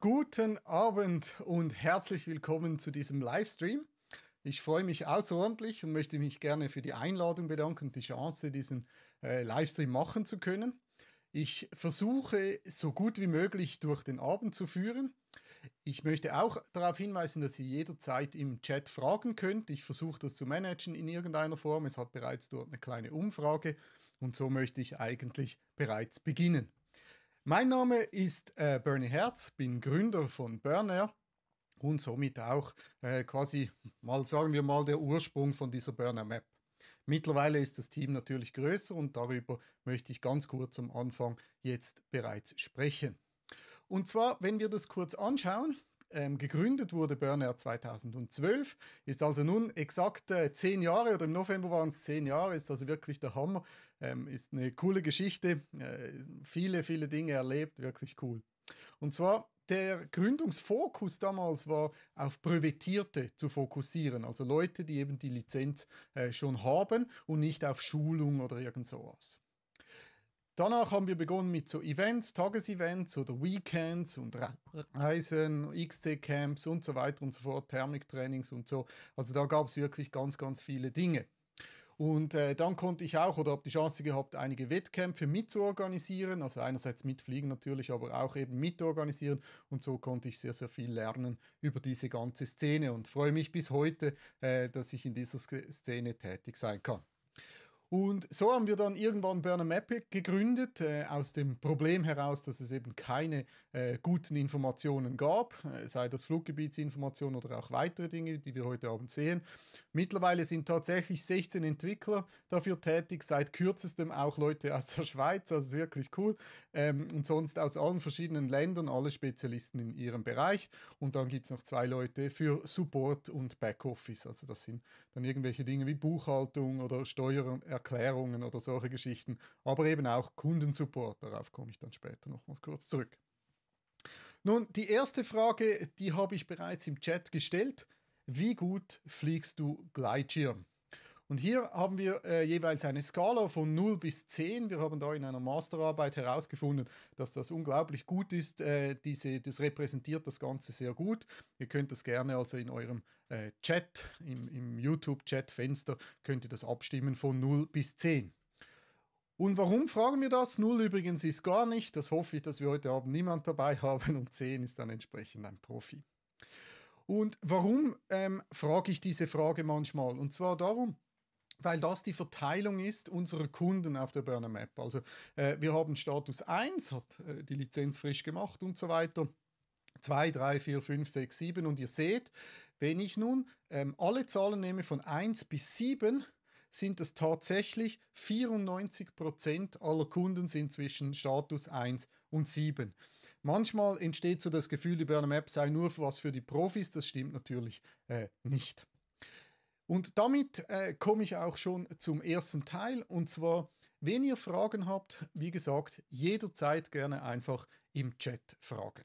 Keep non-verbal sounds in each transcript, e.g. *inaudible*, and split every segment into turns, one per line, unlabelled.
Guten Abend und herzlich willkommen zu diesem Livestream. Ich freue mich außerordentlich und möchte mich gerne für die Einladung bedanken und die Chance, diesen äh, Livestream machen zu können. Ich versuche so gut wie möglich durch den Abend zu führen. Ich möchte auch darauf hinweisen, dass ihr jederzeit im Chat fragen könnt. Ich versuche das zu managen in irgendeiner Form. Es hat bereits dort eine kleine Umfrage und so möchte ich eigentlich bereits beginnen. Mein Name ist äh, Bernie Herz, bin Gründer von Burner und somit auch äh, quasi mal sagen wir mal der Ursprung von dieser Burner Map. Mittlerweile ist das Team natürlich größer und darüber möchte ich ganz kurz am Anfang jetzt bereits sprechen. Und zwar, wenn wir das kurz anschauen, ähm, gegründet wurde Burnout 2012, ist also nun exakt äh, zehn Jahre oder im November waren es zehn Jahre, ist also wirklich der Hammer, ähm, ist eine coole Geschichte, äh, viele, viele Dinge erlebt, wirklich cool. Und zwar der Gründungsfokus damals war, auf Brevettierte zu fokussieren, also Leute, die eben die Lizenz äh, schon haben und nicht auf Schulung oder irgend sowas. Danach haben wir begonnen mit so Events, Tagesevents oder Weekends und Reisen, XC-Camps und so weiter und so fort, Thermiktrainings und so. Also da gab es wirklich ganz, ganz viele Dinge. Und äh, dann konnte ich auch oder habe die Chance gehabt, einige Wettkämpfe mitzuorganisieren. Also einerseits mitfliegen natürlich, aber auch eben mitorganisieren. Und so konnte ich sehr, sehr viel lernen über diese ganze Szene und freue mich bis heute, äh, dass ich in dieser Szene tätig sein kann. Und so haben wir dann irgendwann Burnham Epic gegründet, äh, aus dem Problem heraus, dass es eben keine äh, guten Informationen gab, äh, sei das Fluggebietsinformationen oder auch weitere Dinge, die wir heute Abend sehen. Mittlerweile sind tatsächlich 16 Entwickler dafür tätig, seit kürzestem auch Leute aus der Schweiz, also wirklich cool, ähm, und sonst aus allen verschiedenen Ländern, alle Spezialisten in ihrem Bereich. Und dann gibt es noch zwei Leute für Support und Backoffice, also das sind dann irgendwelche Dinge wie Buchhaltung oder Steuern Erklärungen oder solche Geschichten, aber eben auch Kundensupport, darauf komme ich dann später nochmals kurz zurück. Nun, die erste Frage, die habe ich bereits im Chat gestellt. Wie gut fliegst du Gleitschirm? Und hier haben wir äh, jeweils eine Skala von 0 bis 10. Wir haben da in einer Masterarbeit herausgefunden, dass das unglaublich gut ist. Äh, diese, das repräsentiert das Ganze sehr gut. Ihr könnt das gerne also in eurem äh, Chat, im, im YouTube-Chat-Fenster, könnt ihr das abstimmen von 0 bis 10. Und warum fragen wir das? 0 übrigens ist gar nicht. Das hoffe ich, dass wir heute Abend niemand dabei *laughs* haben. Und 10 ist dann entsprechend ein Profi. Und warum ähm, frage ich diese Frage manchmal? Und zwar darum, weil das die Verteilung ist unserer Kunden auf der Burner Map. Also äh, wir haben Status 1, hat äh, die Lizenz frisch gemacht und so weiter. 2, 3, 4, 5, 6, 7 und ihr seht, wenn ich nun ähm, alle Zahlen nehme von 1 bis 7, sind es tatsächlich 94% aller Kunden sind zwischen Status 1 und 7. Manchmal entsteht so das Gefühl, die Burner Map sei nur was für die Profis, das stimmt natürlich äh, nicht. Und damit äh, komme ich auch schon zum ersten Teil. Und zwar, wenn ihr Fragen habt, wie gesagt, jederzeit gerne einfach im Chat fragen.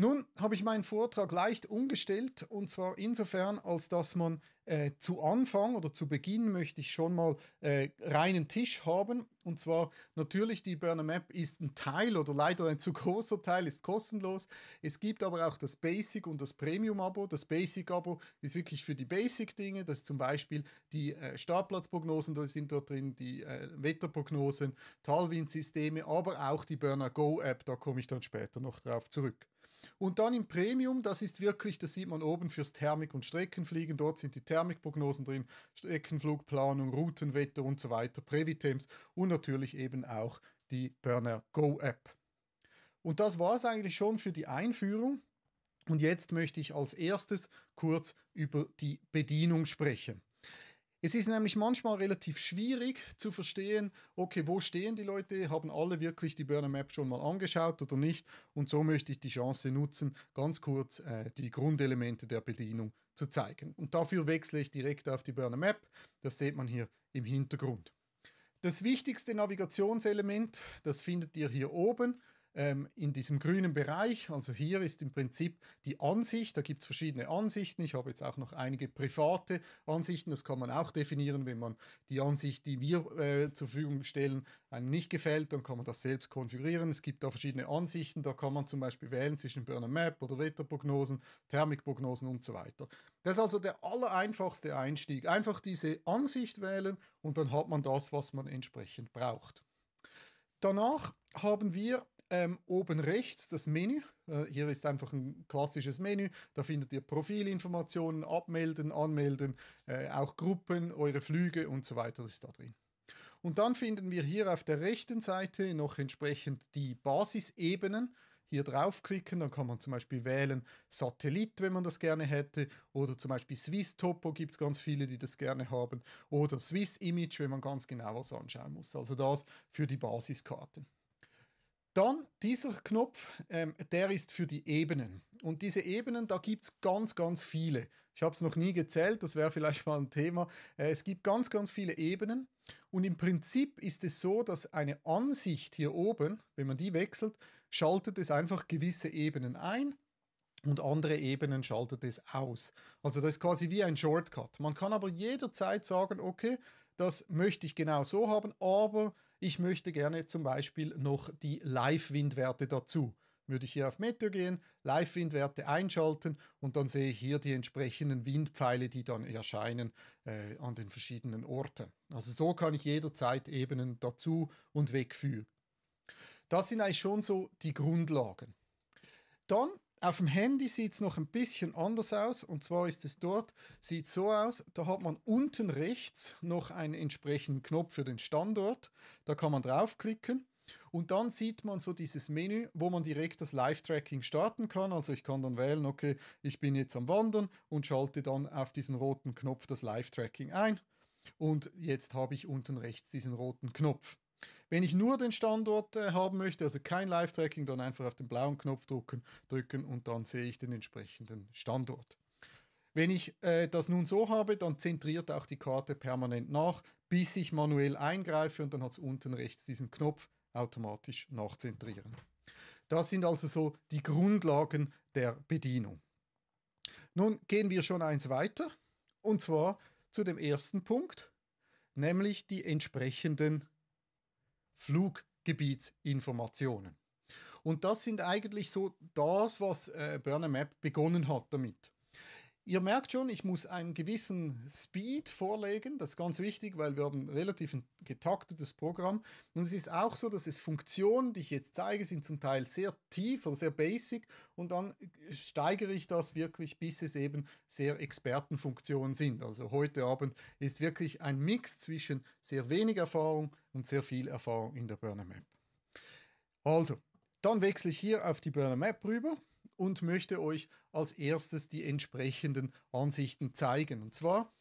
Nun habe ich meinen Vortrag leicht umgestellt und zwar insofern, als dass man äh, zu Anfang oder zu Beginn möchte ich schon mal äh, reinen Tisch haben. Und zwar natürlich die Burner Map ist ein Teil oder leider ein zu großer Teil, ist kostenlos. Es gibt aber auch das Basic und das Premium-Abo. Das Basic-Abo ist wirklich für die Basic-Dinge, das ist zum Beispiel die äh, Startplatzprognosen da sind dort drin, die äh, Wetterprognosen, Talwindsysteme, aber auch die Burner Go-App, da komme ich dann später noch drauf zurück. Und dann im Premium, das ist wirklich, das sieht man oben fürs Thermik- und Streckenfliegen. Dort sind die Thermikprognosen drin, Streckenflugplanung, Routenwetter und so weiter, Previtems und natürlich eben auch die Burner Go App. Und das war es eigentlich schon für die Einführung. Und jetzt möchte ich als erstes kurz über die Bedienung sprechen. Es ist nämlich manchmal relativ schwierig zu verstehen, okay, wo stehen die Leute, haben alle wirklich die Burner Map schon mal angeschaut oder nicht. Und so möchte ich die Chance nutzen, ganz kurz äh, die Grundelemente der Bedienung zu zeigen. Und dafür wechsle ich direkt auf die Burner Map. Das sieht man hier im Hintergrund. Das wichtigste Navigationselement, das findet ihr hier oben ähm, in diesem grünen Bereich. Also hier ist im Prinzip die Ansicht, da gibt es verschiedene Ansichten. Ich habe jetzt auch noch einige private Ansichten, das kann man auch definieren, wenn man die Ansicht, die wir äh, zur Verfügung stellen, einem nicht gefällt, dann kann man das selbst konfigurieren. Es gibt da verschiedene Ansichten, da kann man zum Beispiel wählen zwischen Burner Map oder Wetterprognosen, Thermikprognosen und so weiter. Das ist also der allereinfachste Einstieg. Einfach diese Ansicht wählen und dann hat man das, was man entsprechend braucht. Danach haben wir ähm, oben rechts das Menü. Äh, hier ist einfach ein klassisches Menü. Da findet ihr Profilinformationen, Abmelden, Anmelden, äh, auch Gruppen, eure Flüge und so weiter ist da drin. Und dann finden wir hier auf der rechten Seite noch entsprechend die Basisebenen. Hier draufklicken, dann kann man zum Beispiel wählen Satellit, wenn man das gerne hätte, oder zum Beispiel Swiss Topo gibt es ganz viele, die das gerne haben, oder Swiss Image, wenn man ganz genau was anschauen muss. Also das für die Basiskarten. Dann dieser Knopf, ähm, der ist für die Ebenen. Und diese Ebenen, da gibt es ganz, ganz viele. Ich habe es noch nie gezählt, das wäre vielleicht mal ein Thema. Äh, es gibt ganz, ganz viele Ebenen. Und im Prinzip ist es so, dass eine Ansicht hier oben, wenn man die wechselt, schaltet es einfach gewisse Ebenen ein und andere Ebenen schaltet es aus. Also das ist quasi wie ein Shortcut. Man kann aber jederzeit sagen, okay, das möchte ich genau so haben, aber ich möchte gerne zum Beispiel noch die Live-Windwerte dazu. Würde ich hier auf Meteor gehen, Live-Windwerte einschalten und dann sehe ich hier die entsprechenden Windpfeile, die dann erscheinen äh, an den verschiedenen Orten. Also so kann ich jederzeit Ebenen dazu und wegfügen. Das sind eigentlich schon so die Grundlagen. Dann auf dem Handy sieht es noch ein bisschen anders aus und zwar ist es dort, sieht so aus, da hat man unten rechts noch einen entsprechenden Knopf für den Standort, da kann man draufklicken und dann sieht man so dieses Menü, wo man direkt das Live-Tracking starten kann. Also ich kann dann wählen, okay, ich bin jetzt am Wandern und schalte dann auf diesen roten Knopf das Live-Tracking ein. Und jetzt habe ich unten rechts diesen roten Knopf. Wenn ich nur den Standort äh, haben möchte, also kein Live-Tracking, dann einfach auf den blauen Knopf drücken, drücken und dann sehe ich den entsprechenden Standort. Wenn ich äh, das nun so habe, dann zentriert auch die Karte permanent nach, bis ich manuell eingreife und dann hat es unten rechts diesen Knopf automatisch nachzentrieren. Das sind also so die Grundlagen der Bedienung. Nun gehen wir schon eins weiter und zwar zu dem ersten Punkt, nämlich die entsprechenden Fluggebietsinformationen. Und das sind eigentlich so das, was äh, Burner Map begonnen hat damit. Ihr merkt schon, ich muss einen gewissen Speed vorlegen. Das ist ganz wichtig, weil wir haben relativ ein getaktetes Programm. Und es ist auch so, dass es Funktionen, die ich jetzt zeige, sind zum Teil sehr tief oder sehr basic. Und dann steigere ich das wirklich, bis es eben sehr Expertenfunktionen sind. Also heute Abend ist wirklich ein Mix zwischen sehr wenig Erfahrung und sehr viel Erfahrung in der Burner Map. Also, dann wechsle ich hier auf die Burner Map rüber und möchte euch als erstes die entsprechenden Ansichten zeigen. Und zwar,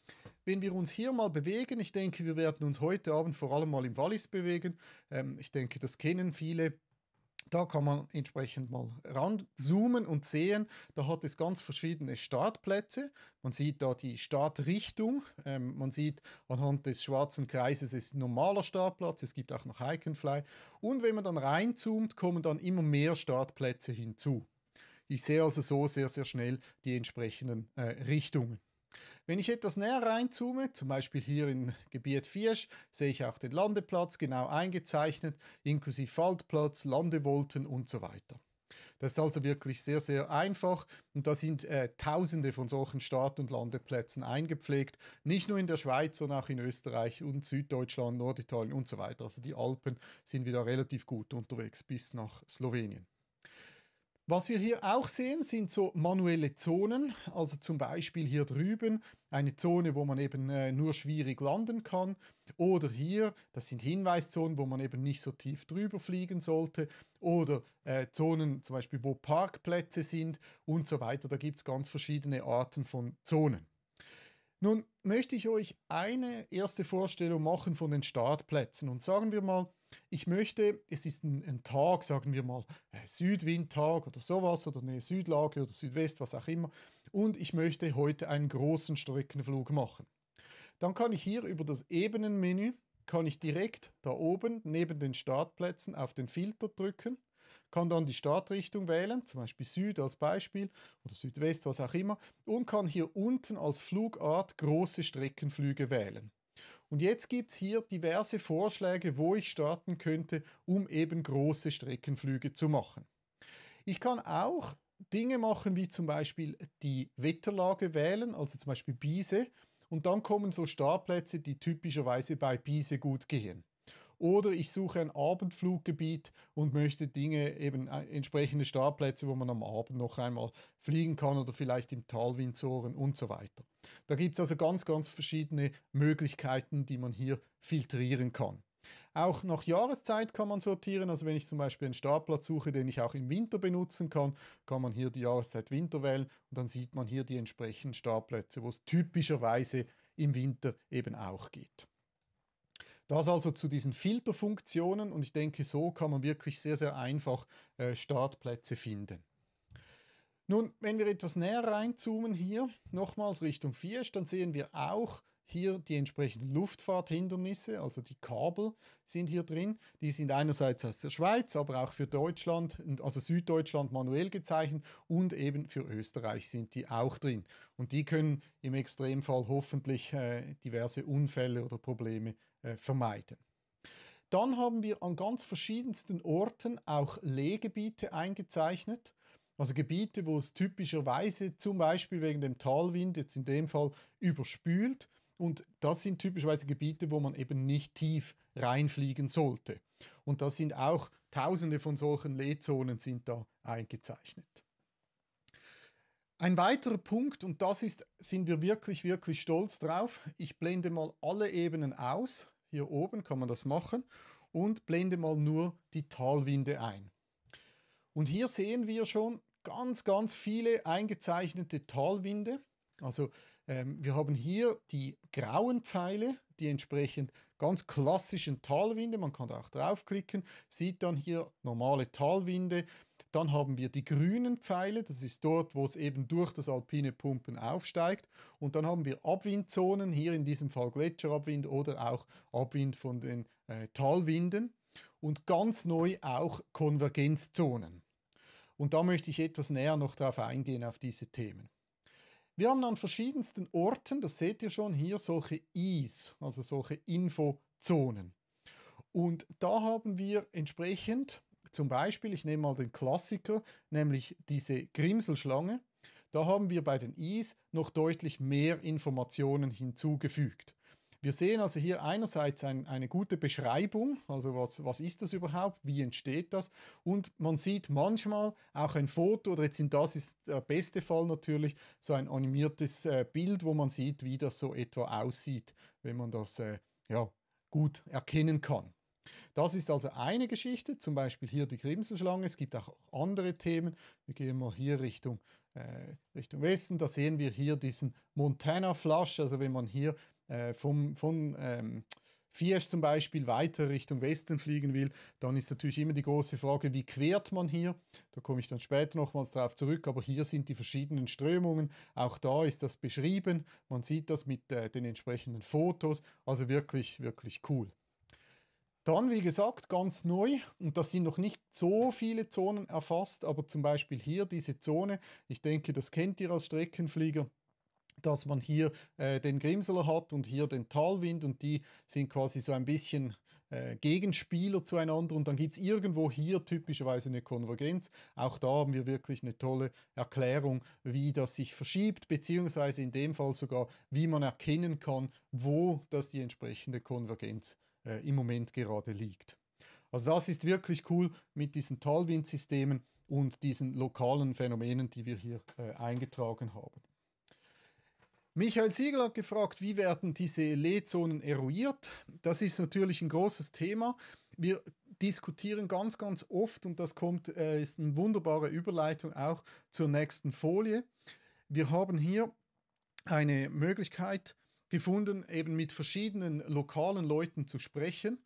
wenn wir uns hier mal bewegen, ich denke, wir werden uns heute Abend vor allem mal im Wallis bewegen. Ähm, ich denke, das kennen viele. Da kann man entsprechend mal ranzoomen und sehen, da hat es ganz verschiedene Startplätze. Man sieht da die Startrichtung. Ähm, man sieht anhand des schwarzen Kreises es ist ein normaler Startplatz. Es gibt auch noch Hike Fly. Und wenn man dann reinzoomt, kommen dann immer mehr Startplätze hinzu. Ich sehe also so sehr, sehr schnell die entsprechenden äh, Richtungen. Wenn ich etwas näher reinzoome, zum Beispiel hier in Gebiet Viersch, sehe ich auch den Landeplatz genau eingezeichnet, inklusive Faltplatz, Landevolten und so weiter. Das ist also wirklich sehr, sehr einfach und da sind äh, tausende von solchen Start- und Landeplätzen eingepflegt, nicht nur in der Schweiz, sondern auch in Österreich und Süddeutschland, Norditalien und so weiter. Also die Alpen sind wieder relativ gut unterwegs bis nach Slowenien. Was wir hier auch sehen, sind so manuelle Zonen, also zum Beispiel hier drüben eine Zone, wo man eben äh, nur schwierig landen kann oder hier, das sind Hinweiszonen, wo man eben nicht so tief drüber fliegen sollte oder äh, Zonen zum Beispiel, wo Parkplätze sind und so weiter. Da gibt es ganz verschiedene Arten von Zonen. Nun möchte ich euch eine erste Vorstellung machen von den Startplätzen und sagen wir mal, ich möchte, es ist ein, ein Tag, sagen wir mal äh, Südwindtag oder sowas oder eine Südlage oder Südwest, was auch immer, und ich möchte heute einen großen Streckenflug machen. Dann kann ich hier über das Ebenenmenü, kann ich direkt da oben neben den Startplätzen auf den Filter drücken, kann dann die Startrichtung wählen, zum Beispiel Süd als Beispiel oder Südwest, was auch immer, und kann hier unten als Flugart große Streckenflüge wählen. Und jetzt gibt es hier diverse Vorschläge, wo ich starten könnte, um eben große Streckenflüge zu machen. Ich kann auch Dinge machen, wie zum Beispiel die Wetterlage wählen, also zum Beispiel Biese. Und dann kommen so Startplätze, die typischerweise bei Biese gut gehen. Oder ich suche ein Abendfluggebiet und möchte Dinge, eben äh, entsprechende Startplätze, wo man am Abend noch einmal fliegen kann oder vielleicht im Tal Windsoren und so weiter. Da gibt es also ganz, ganz verschiedene Möglichkeiten, die man hier filtrieren kann. Auch nach Jahreszeit kann man sortieren. Also wenn ich zum Beispiel einen Startplatz suche, den ich auch im Winter benutzen kann, kann man hier die Jahreszeit Winter wählen und dann sieht man hier die entsprechenden Startplätze, wo es typischerweise im Winter eben auch geht. Das also zu diesen Filterfunktionen und ich denke, so kann man wirklich sehr, sehr einfach äh, Startplätze finden. Nun, wenn wir etwas näher reinzoomen hier, nochmals Richtung Fiesch, dann sehen wir auch hier die entsprechenden Luftfahrthindernisse, also die Kabel sind hier drin. Die sind einerseits aus der Schweiz, aber auch für Deutschland, also Süddeutschland manuell gezeichnet und eben für Österreich sind die auch drin. Und die können im Extremfall hoffentlich äh, diverse Unfälle oder Probleme äh, vermeiden. Dann haben wir an ganz verschiedensten Orten auch Lehgebiete eingezeichnet. Also Gebiete, wo es typischerweise zum Beispiel wegen dem Talwind jetzt in dem Fall überspült. Und das sind typischerweise Gebiete, wo man eben nicht tief reinfliegen sollte. Und das sind auch Tausende von solchen Lehzonen sind da eingezeichnet. Ein weiterer Punkt, und das ist, sind wir wirklich, wirklich stolz drauf. Ich blende mal alle Ebenen aus. Hier oben kann man das machen. Und blende mal nur die Talwinde ein. Und hier sehen wir schon ganz, ganz viele eingezeichnete Talwinde. Also ähm, wir haben hier die grauen Pfeile, die entsprechend ganz klassischen Talwinde. Man kann da auch draufklicken, sieht dann hier normale Talwinde. Dann haben wir die grünen Pfeile, das ist dort, wo es eben durch das alpine Pumpen aufsteigt. Und dann haben wir Abwindzonen, hier in diesem Fall Gletscherabwind oder auch Abwind von den äh, Talwinden. Und ganz neu auch Konvergenzzonen. Und da möchte ich etwas näher noch darauf eingehen, auf diese Themen. Wir haben an verschiedensten Orten, das seht ihr schon hier, solche Is, also solche Infozonen. Und da haben wir entsprechend zum Beispiel, ich nehme mal den Klassiker, nämlich diese Grimselschlange. Da haben wir bei den Is noch deutlich mehr Informationen hinzugefügt. Wir sehen also hier einerseits ein, eine gute Beschreibung, also was, was ist das überhaupt, wie entsteht das und man sieht manchmal auch ein Foto oder jetzt in das ist der beste Fall natürlich so ein animiertes äh, Bild, wo man sieht, wie das so etwa aussieht, wenn man das äh, ja, gut erkennen kann. Das ist also eine Geschichte, zum Beispiel hier die Grimselschlange. Es gibt auch andere Themen. Wir gehen mal hier Richtung, äh, Richtung Westen. Da sehen wir hier diesen Montana Flush. Also wenn man hier äh, vom, von ähm, Fiesch zum Beispiel weiter Richtung Westen fliegen will, dann ist natürlich immer die große Frage, wie quert man hier? Da komme ich dann später nochmals darauf zurück, aber hier sind die verschiedenen Strömungen. Auch da ist das beschrieben. Man sieht das mit äh, den entsprechenden Fotos. Also wirklich, wirklich cool. Dann, wie gesagt, ganz neu, und das sind noch nicht so viele Zonen erfasst, aber zum Beispiel hier diese Zone, ich denke, das kennt ihr als Streckenflieger, dass man hier äh, den Grimseler hat und hier den Talwind und die sind quasi so ein bisschen äh, Gegenspieler zueinander und dann gibt es irgendwo hier typischerweise eine Konvergenz. Auch da haben wir wirklich eine tolle Erklärung, wie das sich verschiebt, beziehungsweise in dem Fall sogar, wie man erkennen kann, wo das die entsprechende Konvergenz äh, im Moment gerade liegt. Also das ist wirklich cool mit diesen Talwindsystemen und diesen lokalen Phänomenen, die wir hier äh, eingetragen haben. Michael Siegel hat gefragt, wie werden diese Lehzonen eruiert? Das ist natürlich ein großes Thema. Wir diskutieren ganz, ganz oft, und das kommt, äh, ist eine wunderbare Überleitung auch zur nächsten Folie. Wir haben hier eine Möglichkeit gefunden, eben mit verschiedenen lokalen Leuten zu sprechen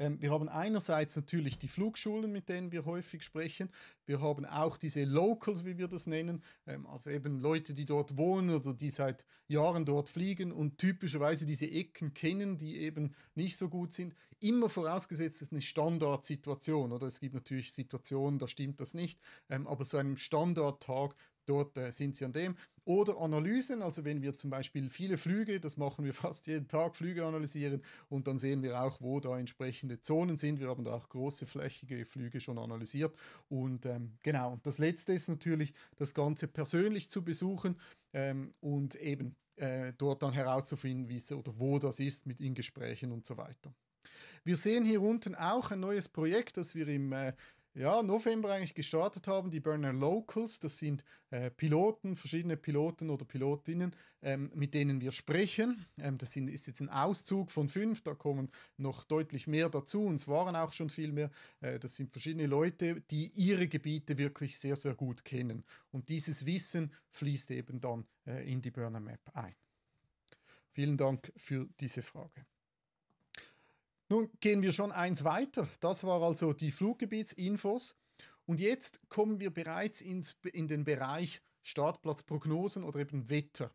ähm, wir haben einerseits natürlich die Flugschulen, mit denen wir häufig sprechen. Wir haben auch diese Locals, wie wir das nennen, ähm, also eben Leute, die dort wohnen oder die seit Jahren dort fliegen und typischerweise diese Ecken kennen, die eben nicht so gut sind. Immer vorausgesetzt, es ist eine Standardsituation, oder? Es gibt natürlich Situationen, da stimmt das nicht, ähm, aber so einem Standardtag dort äh, sind sie an dem. Oder Analysen, also wenn wir zum Beispiel viele Flüge, das machen wir *laughs* fast jeden Tag, Flüge analysieren und dann sehen wir auch, wo da entsprechende Zonen sind. Wir haben da auch große flächige Flüge schon analysiert. Und ähm, genau, und das Letzte ist natürlich, das Ganze persönlich zu besuchen ähm, und eben äh, dort dann herauszufinden, wie es oder wo das ist mit in Gesprächen und so weiter. Wir sehen hier unten auch ein neues Projekt, das wir im äh, ja, November eigentlich gestartet haben, die Burner Locals. Das sind äh, Piloten, verschiedene Piloten oder Pilotinnen, ähm, mit denen wir sprechen. Ähm, das sind, ist jetzt ein Auszug von fünf, da kommen noch deutlich mehr dazu und es waren auch schon viel mehr. Äh, das sind verschiedene Leute, die ihre Gebiete wirklich sehr, sehr gut kennen. Und dieses Wissen fließt eben dann äh, in die Burner Map ein. Vielen Dank für diese Frage. Nun gehen wir schon eins weiter. Das war also die Fluggebietsinfos. Und jetzt kommen wir bereits ins, in den Bereich Startplatzprognosen oder eben Wetter.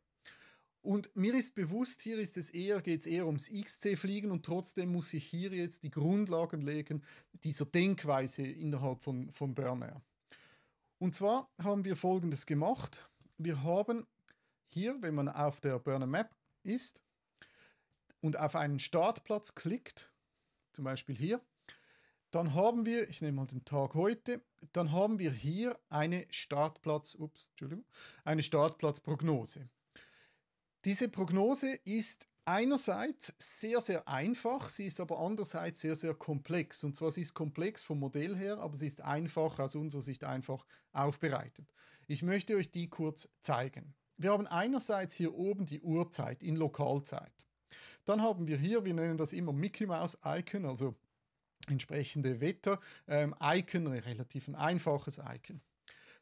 Und mir ist bewusst, hier ist es eher, geht es eher ums XC-Fliegen und trotzdem muss ich hier jetzt die Grundlagen legen dieser Denkweise innerhalb von, von Burner. Und zwar haben wir folgendes gemacht. Wir haben hier, wenn man auf der Burner Map ist und auf einen Startplatz klickt, zum Beispiel hier. Dann haben wir, ich nehme mal den Tag heute, dann haben wir hier eine, Startplatz, ups, Entschuldigung, eine Startplatzprognose. Diese Prognose ist einerseits sehr, sehr einfach, sie ist aber andererseits sehr, sehr komplex. Und zwar sie ist komplex vom Modell her, aber sie ist einfach, aus unserer Sicht einfach aufbereitet. Ich möchte euch die kurz zeigen. Wir haben einerseits hier oben die Uhrzeit in Lokalzeit. Dann haben wir hier, wir nennen das immer Mickey Mouse Icon, also entsprechende Wetter. Ähm, Icon, ein relativ ein einfaches Icon.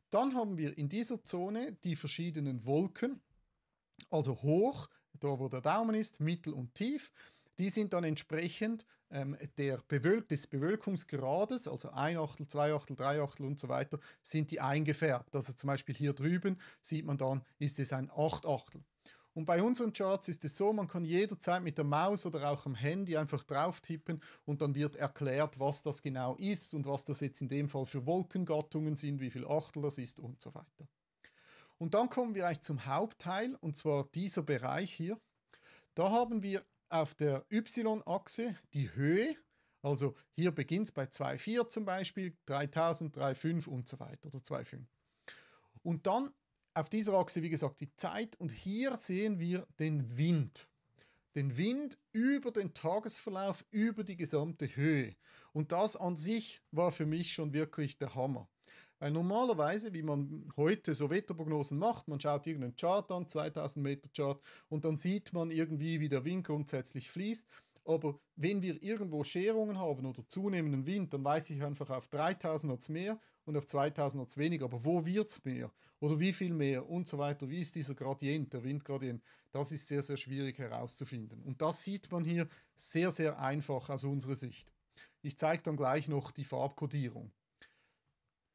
Dann haben wir in dieser Zone die verschiedenen Wolken, also hoch, da wo der Daumen ist, mittel und tief. Die sind dann entsprechend ähm, der Bewölk des Bewölkungsgrades, also ein Achtel, zwei Achtel, drei Achtel und so weiter, sind die eingefärbt. Also zum Beispiel hier drüben sieht man dann, ist es ein Acht Achtel. Und bei unseren Charts ist es so, man kann jederzeit mit der Maus oder auch am Handy einfach drauf tippen und dann wird erklärt, was das genau ist und was das jetzt in dem Fall für Wolkengattungen sind, wie viel Achtel das ist und so weiter. Und dann kommen wir eigentlich zum Hauptteil und zwar dieser Bereich hier. Da haben wir auf der Y-Achse die Höhe, also hier beginnt es bei 2,4 zum Beispiel, 3000, 3,5 und so weiter oder 2,5. Und dann auf dieser Achse, wie gesagt, die Zeit und hier sehen wir den Wind. Den Wind über den Tagesverlauf, über die gesamte Höhe. Und das an sich war für mich schon wirklich der Hammer. Weil normalerweise, wie man heute so Wetterprognosen macht, man schaut irgendeinen Chart an, 2000 Meter Chart, und dann sieht man irgendwie, wie der Wind grundsätzlich fließt. Aber wenn wir irgendwo Scherungen haben oder zunehmenden Wind, dann weiß ich einfach auf 3000 Hertz mehr und auf 2000 Hertz weniger. Aber wo wird es mehr? Oder wie viel mehr? Und so weiter. Wie ist dieser Gradient, der Windgradient? Das ist sehr, sehr schwierig herauszufinden. Und das sieht man hier sehr, sehr einfach aus unserer Sicht. Ich zeige dann gleich noch die Farbkodierung.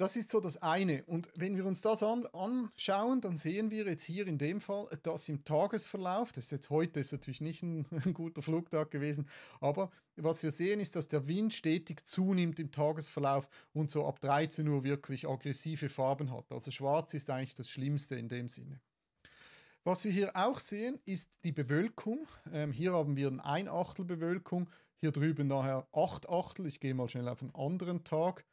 Das ist so das eine. Und wenn wir uns das an, anschauen, dann sehen wir jetzt hier in dem Fall, dass im Tagesverlauf, das ist jetzt heute, ist natürlich nicht ein, *laughs* ein guter Flugtag gewesen, aber was wir sehen ist, dass der Wind stetig zunimmt im Tagesverlauf und so ab 13 Uhr wirklich aggressive Farben hat. Also schwarz ist eigentlich das Schlimmste in dem Sinne. Was wir hier auch sehen, ist die Bewölkung. Ähm, hier haben wir ein Einachtel Bewölkung, hier drüben nachher acht Achtel. Ich gehe mal schnell auf einen anderen Tag.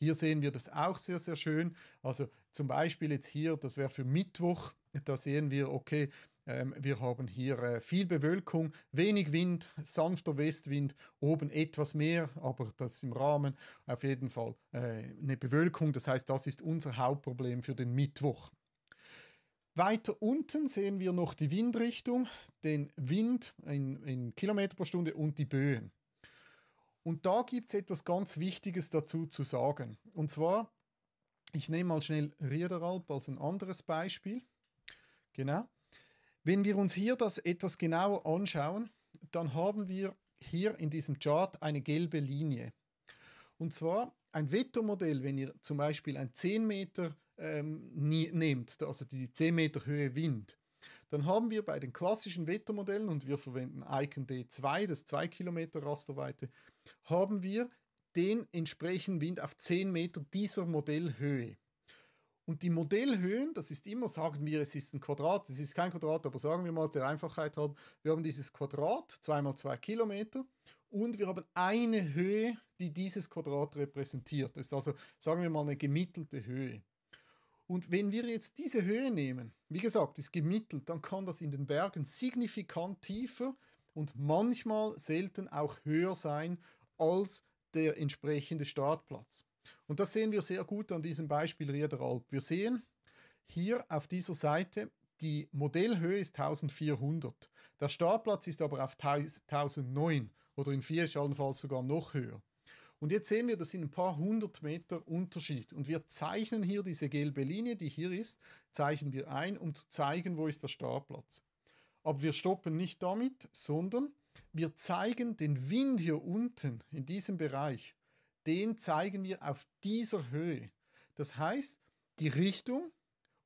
Hier sehen wir das auch sehr, sehr schön. Also zum Beispiel jetzt hier, das wäre für Mittwoch, da sehen wir, okay, ähm, wir haben hier äh, viel Bewölkung, wenig Wind, sanfter Westwind, oben etwas mehr, aber das ist im Rahmen. Auf jeden Fall äh, eine Bewölkung, das heißt, das ist unser Hauptproblem für den Mittwoch. Weiter unten sehen wir noch die Windrichtung, den Wind in, in Kilometer pro Stunde und die Böen. Und da gibt es etwas ganz Wichtiges dazu zu sagen. Und zwar, ich nehme mal schnell Riederalp als ein anderes Beispiel. Genau. Wenn wir uns hier das etwas genauer anschauen, dann haben wir hier in diesem Chart eine gelbe Linie. Und zwar ein Wettermodell, wenn ihr zum Beispiel ein 10 Meter ähm, nehmt, also die 10 Meter Höhe Wind, dann haben wir bei den klassischen Wettermodellen, und wir verwenden Icon D2, das 2 Kilometer Rasterweite, haben wir den entsprechenden Wind auf 10 Meter dieser Modellhöhe. Und die Modellhöhen, das ist immer, sagen wir, es ist ein Quadrat, es ist kein Quadrat, aber sagen wir mal der Einfachheit haben, wir haben dieses Quadrat, 2x2 Kilometer, und wir haben eine Höhe, die dieses Quadrat repräsentiert. Das ist also, sagen wir mal, eine gemittelte Höhe. Und wenn wir jetzt diese Höhe nehmen, wie gesagt, ist gemittelt, dann kann das in den Bergen signifikant tiefer und manchmal selten auch höher sein als der entsprechende Startplatz. Und das sehen wir sehr gut an diesem Beispiel Riederalp. Wir sehen hier auf dieser Seite, die Modellhöhe ist 1400. Der Startplatz ist aber auf 1009 oder in vier allenfalls sogar noch höher. Und jetzt sehen wir, das sind ein paar hundert Meter Unterschied. Und wir zeichnen hier diese gelbe Linie, die hier ist, zeichnen wir ein, um zu zeigen, wo ist der Startplatz. Aber wir stoppen nicht damit, sondern wir zeigen den Wind hier unten in diesem Bereich, den zeigen wir auf dieser Höhe. Das heißt, die Richtung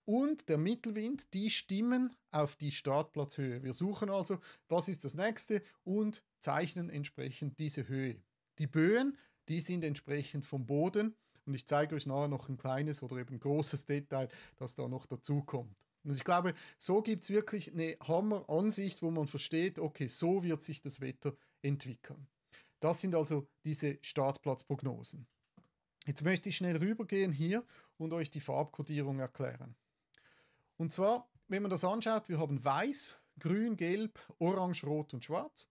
und der Mittelwind, die stimmen auf die Startplatzhöhe. Wir suchen also, was ist das nächste und zeichnen entsprechend diese Höhe. Die Böen, die sind entsprechend vom Boden und ich zeige euch nachher noch ein kleines oder eben großes Detail, das da noch dazu kommt. Und ich glaube, so gibt es wirklich eine Hammer-Ansicht, wo man versteht, okay, so wird sich das Wetter entwickeln. Das sind also diese Startplatzprognosen. Jetzt möchte ich schnell rübergehen hier und euch die Farbkodierung erklären. Und zwar, wenn man das anschaut, wir haben Weiß, Grün, Gelb, Orange, Rot und Schwarz.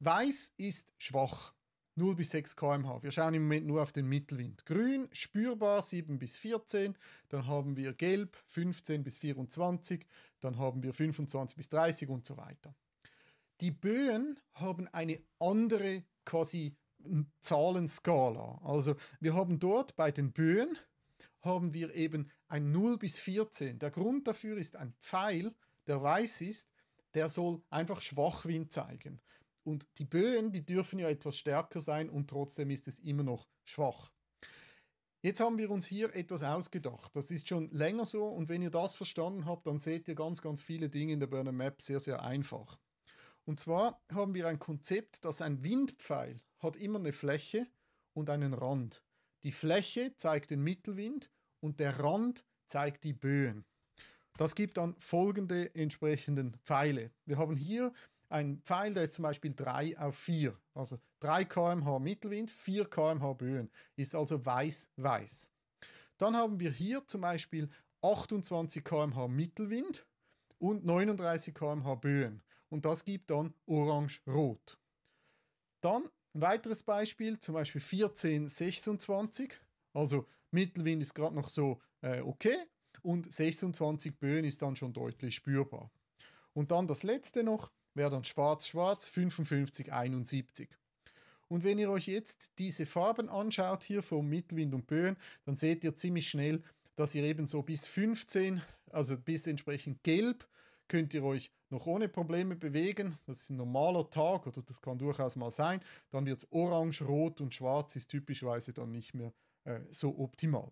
Weiß ist schwach. 0 bis 6 km/h. Wir schauen im Moment nur auf den Mittelwind. Grün spürbar 7 bis 14, dann haben wir gelb 15 bis 24, dann haben wir 25 bis 30 und so weiter. Die Böen haben eine andere quasi Zahlenskala. Also wir haben dort bei den Böen haben wir eben ein 0 bis 14. Der Grund dafür ist ein Pfeil, der weiß ist, der soll einfach Schwachwind zeigen. Und die Böen, die dürfen ja etwas stärker sein und trotzdem ist es immer noch schwach. Jetzt haben wir uns hier etwas ausgedacht. Das ist schon länger so und wenn ihr das verstanden habt, dann seht ihr ganz, ganz viele Dinge in der Burner Map sehr, sehr einfach. Und zwar haben wir ein Konzept, dass ein Windpfeil hat immer eine Fläche und einen Rand. Die Fläche zeigt den Mittelwind und der Rand zeigt die Böen. Das gibt dann folgende entsprechenden Pfeile. Wir haben hier ein Pfeil, der ist zum Beispiel 3 auf 4, also 3 km/h Mittelwind, 4 km/h Böen, ist also weiß-weiß. Dann haben wir hier zum Beispiel 28 km/h Mittelwind und 39 km/h Böen und das gibt dann orange-rot. Dann ein weiteres Beispiel, zum Beispiel 1426, also Mittelwind ist gerade noch so äh, okay und 26 Böen ist dann schon deutlich spürbar. Und dann das letzte noch, wäre dann schwarz-schwarz 5571. Und wenn ihr euch jetzt diese Farben anschaut, hier vom Mittelwind und Böen, dann seht ihr ziemlich schnell, dass ihr eben so bis 15, also bis entsprechend gelb, könnt ihr euch noch ohne Probleme bewegen. Das ist ein normaler Tag oder das kann durchaus mal sein. Dann wird es orange, rot und schwarz ist typischerweise dann nicht mehr äh, so optimal.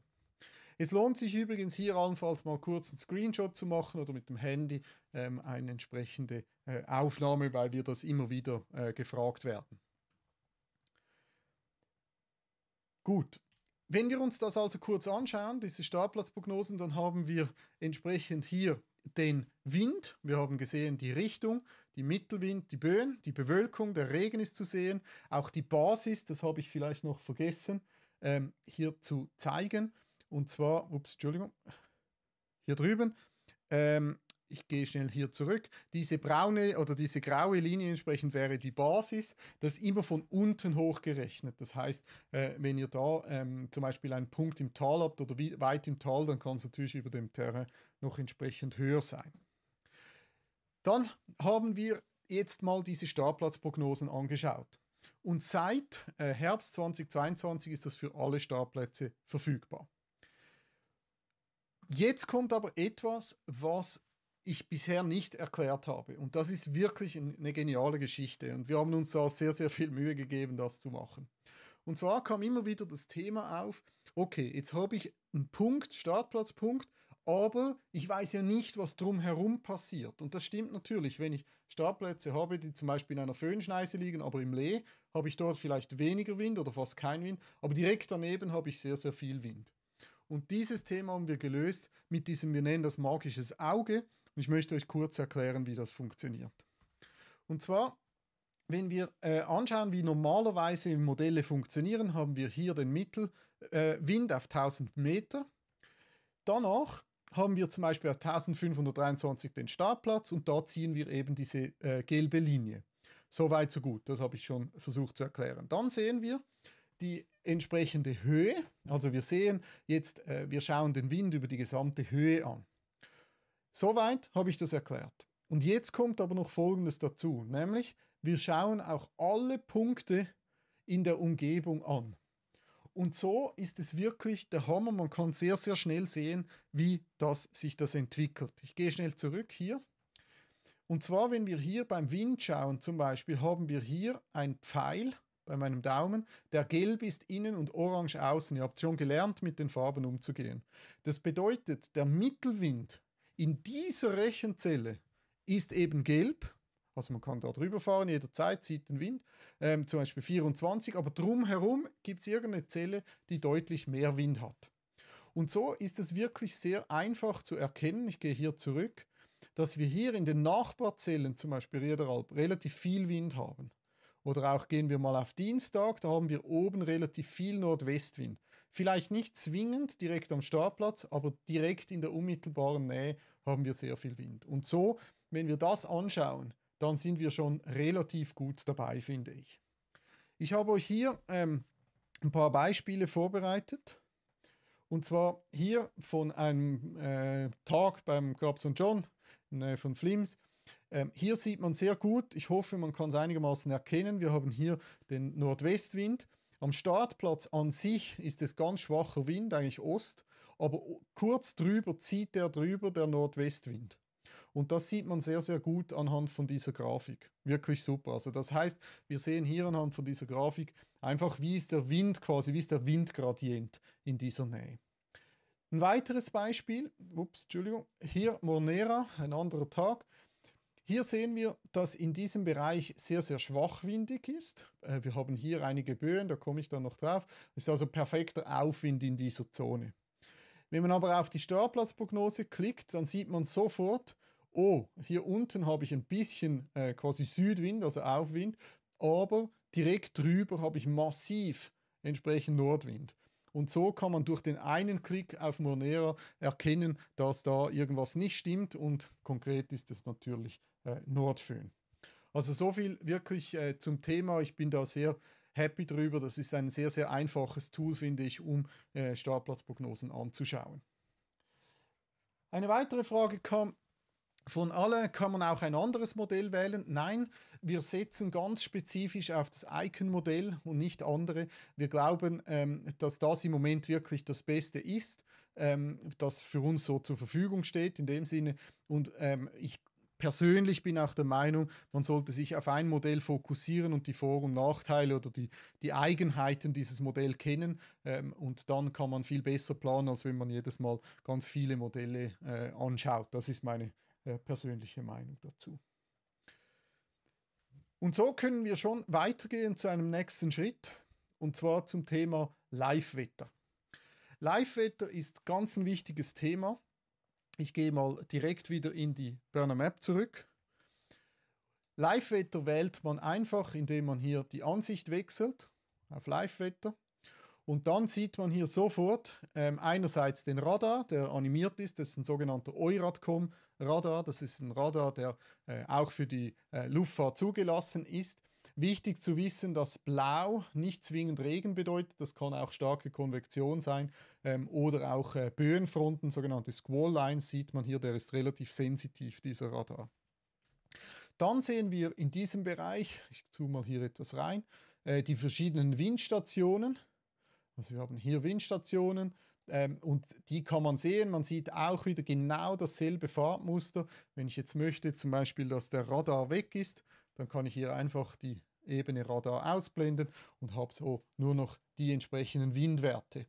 Es lohnt sich übrigens hier allenfalls mal kurz einen Screenshot zu machen oder mit dem Handy ähm, eine entsprechende äh, Aufnahme, weil wir das immer wieder äh, gefragt werden. Gut, wenn wir uns das also kurz anschauen, diese Startplatzprognosen, dann haben wir entsprechend hier den Wind, wir haben gesehen die Richtung, die Mittelwind, die Böen, die Bewölkung, der Regen ist zu sehen, auch die Basis, das habe ich vielleicht noch vergessen, ähm, hier zu zeigen. Und zwar, ups, Entschuldigung, hier drüben. Ähm, ich gehe schnell hier zurück. Diese braune oder diese graue Linie entsprechend wäre die Basis. Das ist immer von unten hochgerechnet. Das heißt, äh, wenn ihr da ähm, zum Beispiel einen Punkt im Tal habt oder wie, weit im Tal, dann kann es natürlich über dem Terrain noch entsprechend höher sein. Dann haben wir jetzt mal diese Startplatzprognosen angeschaut. Und seit äh, Herbst 2022 ist das für alle Startplätze verfügbar. Jetzt kommt aber etwas, was ich bisher nicht erklärt habe. Und das ist wirklich eine geniale Geschichte. Und wir haben uns da sehr, sehr viel Mühe gegeben, das zu machen. Und zwar kam immer wieder das Thema auf, okay, jetzt habe ich einen Punkt, Startplatzpunkt, aber ich weiß ja nicht, was drumherum passiert. Und das stimmt natürlich, wenn ich Startplätze habe, die zum Beispiel in einer Föhnschneise liegen, aber im Lee habe ich dort vielleicht weniger Wind oder fast keinen Wind, aber direkt daneben habe ich sehr, sehr viel Wind. Und dieses Thema haben wir gelöst mit diesem, wir nennen das magisches Auge. Und ich möchte euch kurz erklären, wie das funktioniert. Und zwar, wenn wir äh, anschauen, wie normalerweise Modelle funktionieren, haben wir hier den Mittelwind äh, Wind auf 1000 Meter. Danach haben wir zum Beispiel auf 1523 den Startplatz und da ziehen wir eben diese äh, gelbe Linie. So weit, so gut, das habe ich schon versucht zu erklären. Dann sehen wir, die entsprechende Höhe. Also wir sehen jetzt, äh, wir schauen den Wind über die gesamte Höhe an. Soweit habe ich das erklärt. Und jetzt kommt aber noch Folgendes dazu, nämlich wir schauen auch alle Punkte in der Umgebung an. Und so ist es wirklich der Hammer. Man kann sehr, sehr schnell sehen, wie das sich das entwickelt. Ich gehe schnell zurück hier. Und zwar, wenn wir hier beim Wind schauen, zum Beispiel, haben wir hier einen Pfeil, bei meinem Daumen. Der gelb ist innen und orange außen. Ihr habt schon gelernt, mit den Farben umzugehen. Das bedeutet, der Mittelwind in dieser Rechenzelle ist eben gelb. Also man kann da drüber fahren jederzeit, sieht den Wind, ähm, zum Beispiel 24, aber drumherum gibt es irgendeine Zelle, die deutlich mehr Wind hat. Und so ist es wirklich sehr einfach zu erkennen, ich gehe hier zurück, dass wir hier in den Nachbarzellen, zum Beispiel Riederalp, relativ viel Wind haben. Oder auch gehen wir mal auf Dienstag, da haben wir oben relativ viel Nordwestwind. Vielleicht nicht zwingend direkt am Startplatz, aber direkt in der unmittelbaren Nähe haben wir sehr viel Wind. Und so, wenn wir das anschauen, dann sind wir schon relativ gut dabei, finde ich. Ich habe euch hier ähm, ein paar Beispiele vorbereitet. Und zwar hier von einem äh, Tag beim Grabs und John in von Flims. Ähm, hier sieht man sehr gut, ich hoffe, man kann es einigermaßen erkennen, wir haben hier den Nordwestwind. Am Startplatz an sich ist es ganz schwacher Wind, eigentlich Ost, aber kurz drüber zieht der drüber der Nordwestwind. Und das sieht man sehr, sehr gut anhand von dieser Grafik. Wirklich super. Also das heißt, wir sehen hier anhand von dieser Grafik einfach, wie ist der Wind quasi, wie ist der Windgradient in dieser Nähe. Ein weiteres Beispiel, ups, Entschuldigung, hier Mornera, ein anderer Tag. Hier sehen wir, dass in diesem Bereich sehr, sehr schwachwindig ist. Äh, wir haben hier einige Böen, da komme ich dann noch drauf. Es ist also perfekter Aufwind in dieser Zone. Wenn man aber auf die Startplatzprognose klickt, dann sieht man sofort, oh, hier unten habe ich ein bisschen äh, quasi Südwind, also Aufwind, aber direkt drüber habe ich massiv entsprechend Nordwind. Und so kann man durch den einen Klick auf Monera erkennen, dass da irgendwas nicht stimmt und konkret ist es natürlich äh, Nordfön. Also so viel wirklich äh, zum Thema. Ich bin da sehr happy drüber. Das ist ein sehr, sehr einfaches Tool, finde ich, um äh, Startplatzprognosen anzuschauen. Eine weitere Frage kam von alle, kann man auch ein anderes Modell wählen? Nein, wir setzen ganz spezifisch auf das Icon-Modell und nicht andere. Wir glauben, ähm, dass das im Moment wirklich das Beste ist, ähm, das für uns so zur Verfügung steht in dem Sinne. Und ähm, ich persönlich bin auch der Meinung, man sollte sich auf ein Modell fokussieren und die Vor- und Nachteile oder die, die Eigenheiten dieses Modells kennen. Ähm, und dann kann man viel besser planen, als wenn man jedes Mal ganz viele Modelle äh, anschaut. Das ist meine äh, persönliche Meinung dazu. Und so können wir schon weitergehen zu einem nächsten Schritt, und zwar zum Thema Live-Wetter. Live-Wetter ist ganz ein wichtiges Thema ich gehe mal direkt wieder in die Burner Map zurück. Live-Wetter wählt man einfach, indem man hier die Ansicht wechselt auf Live-Wetter. Und dann sieht man hier sofort ähm, einerseits den Radar, der animiert ist. Das ist ein sogenannter Euratcom-Radar. Das ist ein Radar, der äh, auch für die äh, Luftfahrt zugelassen ist. Wichtig zu wissen, dass Blau nicht zwingend Regen bedeutet. Das kann auch starke Konvektion sein ähm, oder auch äh, Böenfronten, sogenannte Squall Lines sieht man hier. Der ist relativ sensitiv, dieser Radar. Dann sehen wir in diesem Bereich, ich zoome mal hier etwas rein, äh, die verschiedenen Windstationen. Also wir haben hier Windstationen ähm, und die kann man sehen. Man sieht auch wieder genau dasselbe Farbmuster. Wenn ich jetzt möchte, zum Beispiel, dass der Radar weg ist, dann kann ich hier einfach die Ebene Radar ausblenden und habe so nur noch die entsprechenden Windwerte.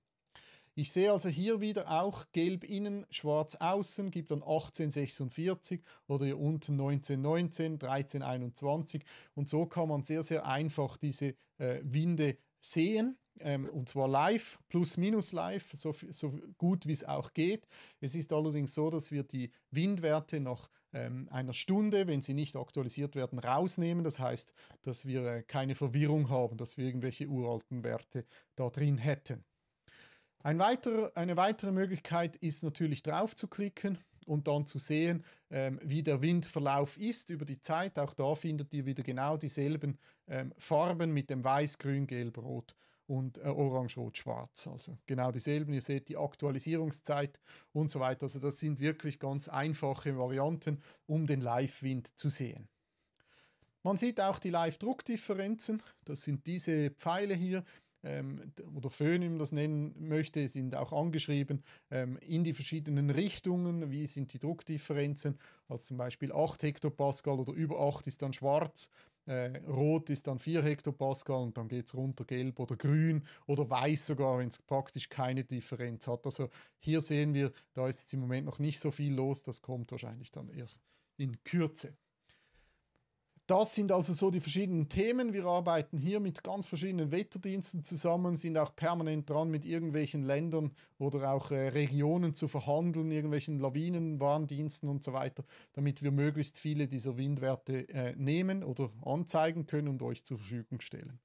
Ich sehe also hier wieder auch gelb innen, schwarz außen, gibt dann 1846 oder hier unten 1919, 1321 und so kann man sehr, sehr einfach diese äh, Winde sehen. Ähm, und zwar live, plus minus live, so, so gut wie es auch geht. Es ist allerdings so, dass wir die Windwerte nach ähm, einer Stunde, wenn sie nicht aktualisiert werden, rausnehmen. Das heißt, dass wir äh, keine Verwirrung haben, dass wir irgendwelche uralten Werte da drin hätten. Ein weiterer, eine weitere Möglichkeit ist natürlich drauf zu klicken und dann zu sehen, ähm, wie der Windverlauf ist über die Zeit. Auch da findet ihr wieder genau dieselben ähm, Farben mit dem Weiß, Grün, Gelb, Rot und äh, orange-rot-schwarz. Also genau dieselben. Ihr seht die Aktualisierungszeit und so weiter. Also das sind wirklich ganz einfache Varianten, um den Live-Wind zu sehen. Man sieht auch die Live-Druckdifferenzen. Das sind diese Pfeile hier ähm, oder Föhn, wie man das nennen möchte, sind auch angeschrieben ähm, in die verschiedenen Richtungen. Wie sind die Druckdifferenzen? Also zum Beispiel 8 Hektopascal oder über 8 ist dann schwarz. Äh, Rot ist dann 4 Hektopascal und dann geht es runter, gelb oder grün oder weiß sogar, wenn es praktisch keine Differenz hat. Also hier sehen wir, da ist jetzt im Moment noch nicht so viel los, das kommt wahrscheinlich dann erst in Kürze. Das sind also so die verschiedenen Themen. Wir arbeiten hier mit ganz verschiedenen Wetterdiensten zusammen, sind auch permanent dran, mit irgendwelchen Ländern oder auch äh, Regionen zu verhandeln, irgendwelchen Lawinenwarndiensten und so weiter, damit wir möglichst viele dieser Windwerte äh, nehmen oder anzeigen können und euch zur Verfügung stellen.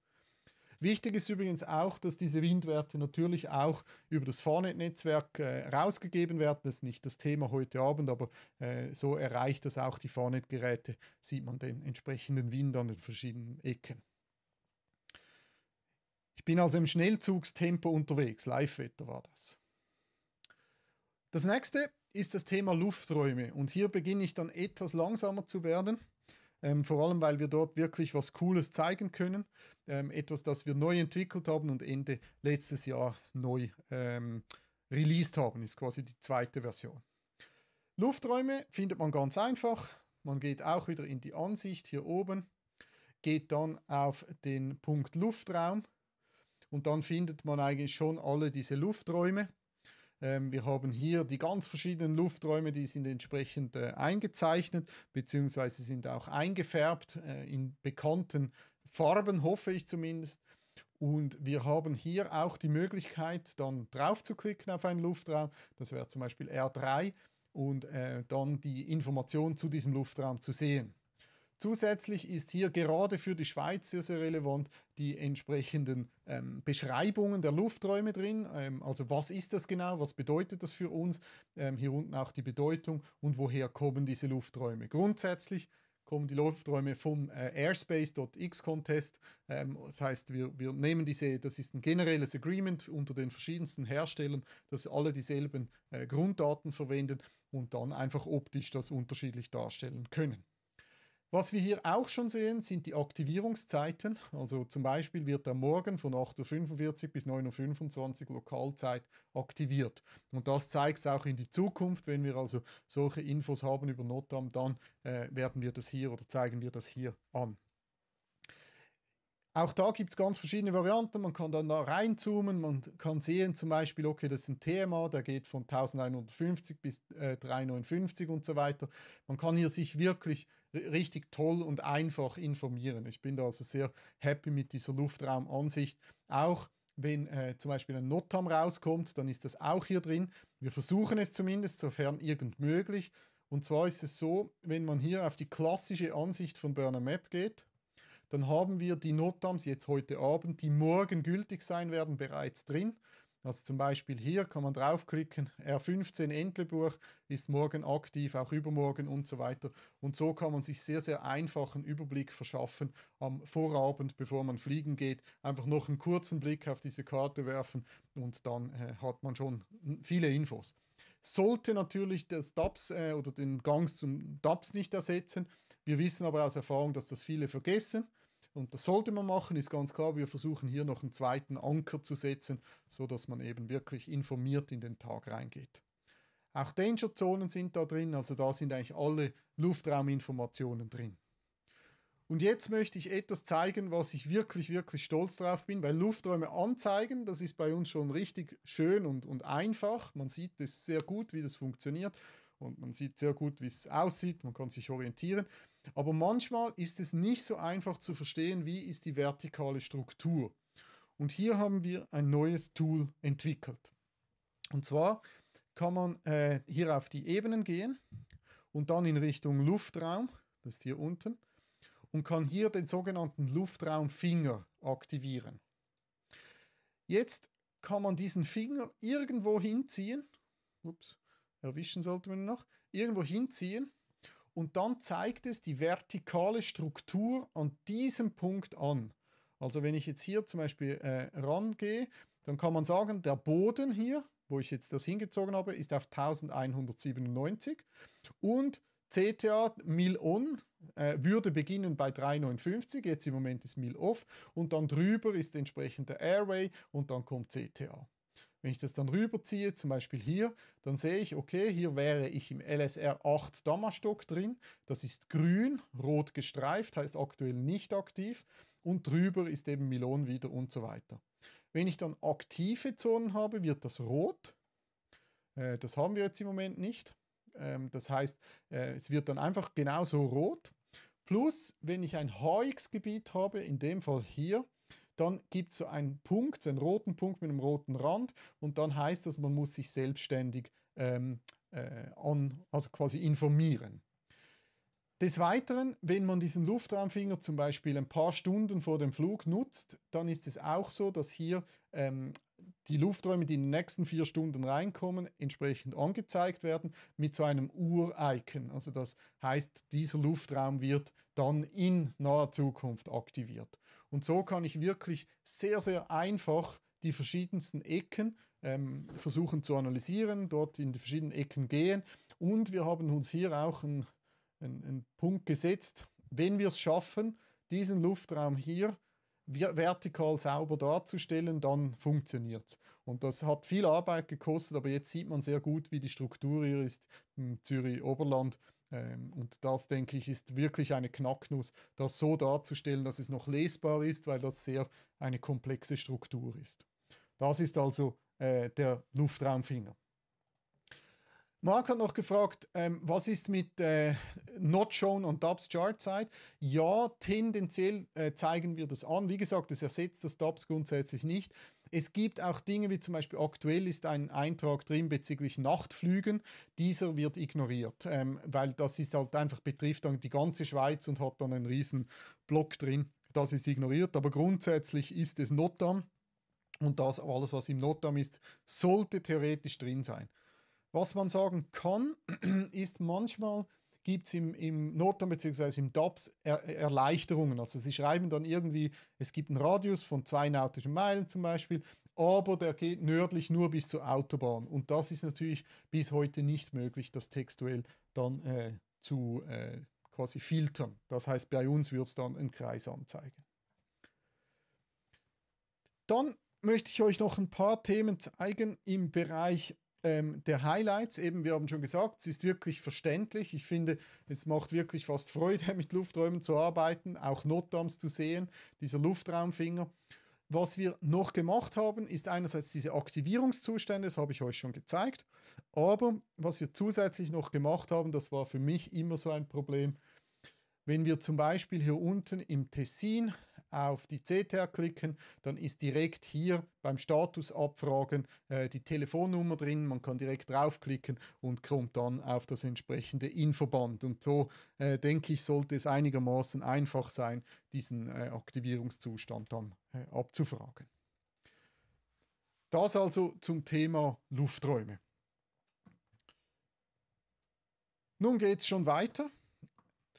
Wichtig ist übrigens auch, dass diese Windwerte natürlich auch über das Farnet-Netzwerk äh, rausgegeben werden. Das ist nicht das Thema heute Abend, aber äh, so erreicht das auch die Farnet-Geräte, sieht man den entsprechenden Wind an den verschiedenen Ecken. Ich bin also im Schnellzugstempo unterwegs. Live-Wetter war das. Das nächste ist das Thema Lufträume und hier beginne ich dann etwas langsamer zu werden. Ähm, vor allem, weil wir dort wirklich was Cooles zeigen können. Ähm, etwas, das wir neu entwickelt haben und Ende letztes Jahr neu ähm, released haben, ist quasi die zweite Version. Lufträume findet man ganz einfach. Man geht auch wieder in die Ansicht hier oben, geht dann auf den Punkt Luftraum und dann findet man eigentlich schon alle diese Lufträume. Ähm, wir haben hier die ganz verschiedenen Lufträume, die sind entsprechend äh, eingezeichnet bzw. sind auch eingefärbt äh, in bekannten Farben, hoffe ich zumindest. Und wir haben hier auch die Möglichkeit, dann drauf zu klicken auf einen Luftraum. Das wäre zum Beispiel R3 und äh, dann die Information zu diesem Luftraum zu sehen. Zusätzlich ist hier gerade für die Schweiz sehr, sehr relevant die entsprechenden ähm, Beschreibungen der Lufträume drin. Ähm, also was ist das genau, was bedeutet das für uns? Ähm, hier unten auch die Bedeutung und woher kommen diese Lufträume. Grundsätzlich kommen die Lufträume vom äh, Airspace.x-Contest. Ähm, das heißt, wir, wir nehmen diese, das ist ein generelles Agreement unter den verschiedensten Herstellern, dass alle dieselben äh, Grunddaten verwenden und dann einfach optisch das unterschiedlich darstellen können. Was wir hier auch schon sehen, sind die Aktivierungszeiten. Also zum Beispiel wird der Morgen von 8.45 Uhr bis 9.25 Uhr Lokalzeit aktiviert. Und das zeigt es auch in die Zukunft. Wenn wir also solche Infos haben über Notam, dann äh, werden wir das hier oder zeigen wir das hier an. Auch da gibt es ganz verschiedene Varianten. Man kann dann da reinzoomen, man kann sehen zum Beispiel, okay, das ist ein TMA, der geht von 1150 bis äh, 359 und so weiter. Man kann hier sich wirklich richtig toll und einfach informieren. Ich bin da also sehr happy mit dieser Luftraumansicht. Auch wenn äh, zum Beispiel ein Notam rauskommt, dann ist das auch hier drin. Wir versuchen es zumindest, sofern irgend möglich. Und zwar ist es so, wenn man hier auf die klassische Ansicht von Burner Map geht, dann haben wir die Notams jetzt heute Abend, die morgen gültig sein werden, bereits drin. Also zum Beispiel hier kann man draufklicken, R15 Entlebuch ist morgen aktiv, auch übermorgen und so weiter. Und so kann man sich sehr, sehr einfachen Überblick verschaffen am Vorabend, bevor man fliegen geht. Einfach noch einen kurzen Blick auf diese Karte werfen und dann äh, hat man schon viele Infos. Sollte natürlich das DAPS äh, oder den Gang zum DAPS nicht ersetzen. Wir wissen aber aus Erfahrung, dass das viele vergessen und das sollte man machen, ist ganz klar. Wir versuchen hier noch einen zweiten Anker zu setzen, sodass man eben wirklich informiert in den Tag reingeht. Auch Danger Zonen sind da drin, also da sind eigentlich alle Luftrauminformationen drin. Und jetzt möchte ich etwas zeigen, was ich wirklich, wirklich stolz drauf bin, weil Lufträume anzeigen, das ist bei uns schon richtig schön und, und einfach. Man sieht es sehr gut, wie das funktioniert und man sieht sehr gut, wie es aussieht, man kann sich orientieren. Aber manchmal ist es nicht so einfach zu verstehen, wie ist die vertikale Struktur. Und hier haben wir ein neues Tool entwickelt. Und zwar kann man äh, hier auf die Ebenen gehen und dann in Richtung Luftraum, das ist hier unten, und kann hier den sogenannten Luftraumfinger aktivieren. Jetzt kann man diesen Finger irgendwo hinziehen. Ups erwischen sollte man noch, irgendwo hinziehen und dann zeigt es die vertikale Struktur an diesem Punkt an. Also wenn ich jetzt hier zum Beispiel äh, rangehe, dann kann man sagen, der Boden hier, wo ich jetzt das hingezogen habe, ist auf 1197 und CTA Mil on äh, würde beginnen bei 3,59, jetzt im Moment ist Mil off und dann drüber ist entsprechend der Airway und dann kommt CTA. Wenn ich das dann rüberziehe, zum Beispiel hier, dann sehe ich, okay, hier wäre ich im LSR 8 Dammerstock drin. Das ist grün, rot gestreift, heißt aktuell nicht aktiv. Und drüber ist eben Milon wieder und so weiter. Wenn ich dann aktive Zonen habe, wird das rot. Äh, das haben wir jetzt im Moment nicht. Ähm, das heißt, äh, es wird dann einfach genauso rot. Plus, wenn ich ein HX-Gebiet habe, in dem Fall hier, dann gibt es so einen Punkt, einen roten Punkt mit einem roten Rand und dann heißt das, man muss sich selbstständig ähm, äh, an, also quasi informieren. Des Weiteren, wenn man diesen Luftraumfinger zum Beispiel ein paar Stunden vor dem Flug nutzt, dann ist es auch so, dass hier ähm, die Lufträume, die in den nächsten vier Stunden reinkommen, entsprechend angezeigt werden mit so einem Uhr-Icon. Also das heißt, dieser Luftraum wird dann in naher Zukunft aktiviert. Und so kann ich wirklich sehr, sehr einfach die verschiedensten Ecken ähm, versuchen zu analysieren, dort in die verschiedenen Ecken gehen. Und wir haben uns hier auch einen, einen, einen Punkt gesetzt, wenn wir es schaffen, diesen Luftraum hier vertikal sauber darzustellen, dann funktioniert es. Und das hat viel Arbeit gekostet, aber jetzt sieht man sehr gut, wie die Struktur hier ist im Zürich-Oberland ähm, und das, denke ich, ist wirklich eine Knacknuss, das so darzustellen, dass es noch lesbar ist, weil das sehr eine komplexe Struktur ist. Das ist also äh, der Luftraumfinger. Mark hat noch gefragt, ähm, was ist mit äh, Not Shown on Dubs Chart Side? Ja, tendenziell äh, zeigen wir das an. Wie gesagt, es ersetzt das Dubs grundsätzlich nicht. Es gibt auch Dinge wie zum Beispiel aktuell ist ein Eintrag drin bezüglich Nachtflügen. Dieser wird ignoriert, ähm, weil das ist halt einfach betrifft dann die ganze Schweiz und hat dann einen riesen Block drin. Das ist ignoriert, aber grundsätzlich ist es Notam und das alles, was im Notam ist, sollte theoretisch drin sein. Was man sagen kann, *clears throat* ist manchmal gibt es im, im Notan bzw. im DAPS er Erleichterungen. Also sie schreiben dann irgendwie, es gibt einen Radius von zwei nautischen Meilen zum Beispiel, aber der geht nördlich nur bis zur Autobahn. Und das ist natürlich bis heute nicht möglich, das textuell dann äh, zu äh, quasi filtern. Das heißt, bei uns wird es dann einen Kreis anzeigen. Dann möchte ich euch noch ein paar Themen zeigen im Bereich ähm, der Highlights, eben wir haben schon gesagt, es ist wirklich verständlich. Ich finde, es macht wirklich fast Freude, *laughs* mit Lufträumen zu arbeiten, auch Notdams zu sehen, dieser Luftraumfinger. Was wir noch gemacht haben, ist einerseits diese Aktivierungszustände, das habe ich euch schon gezeigt, aber was wir zusätzlich noch gemacht haben, das war für mich immer so ein Problem, wenn wir zum Beispiel hier unten im Tessin auf die CTR klicken, dann ist direkt hier beim Status abfragen äh, die Telefonnummer drin, man kann direkt draufklicken und kommt dann auf das entsprechende Infoband. Und so äh, denke ich, sollte es einigermaßen einfach sein, diesen äh, Aktivierungszustand dann äh, abzufragen. Das also zum Thema Lufträume. Nun geht es schon weiter.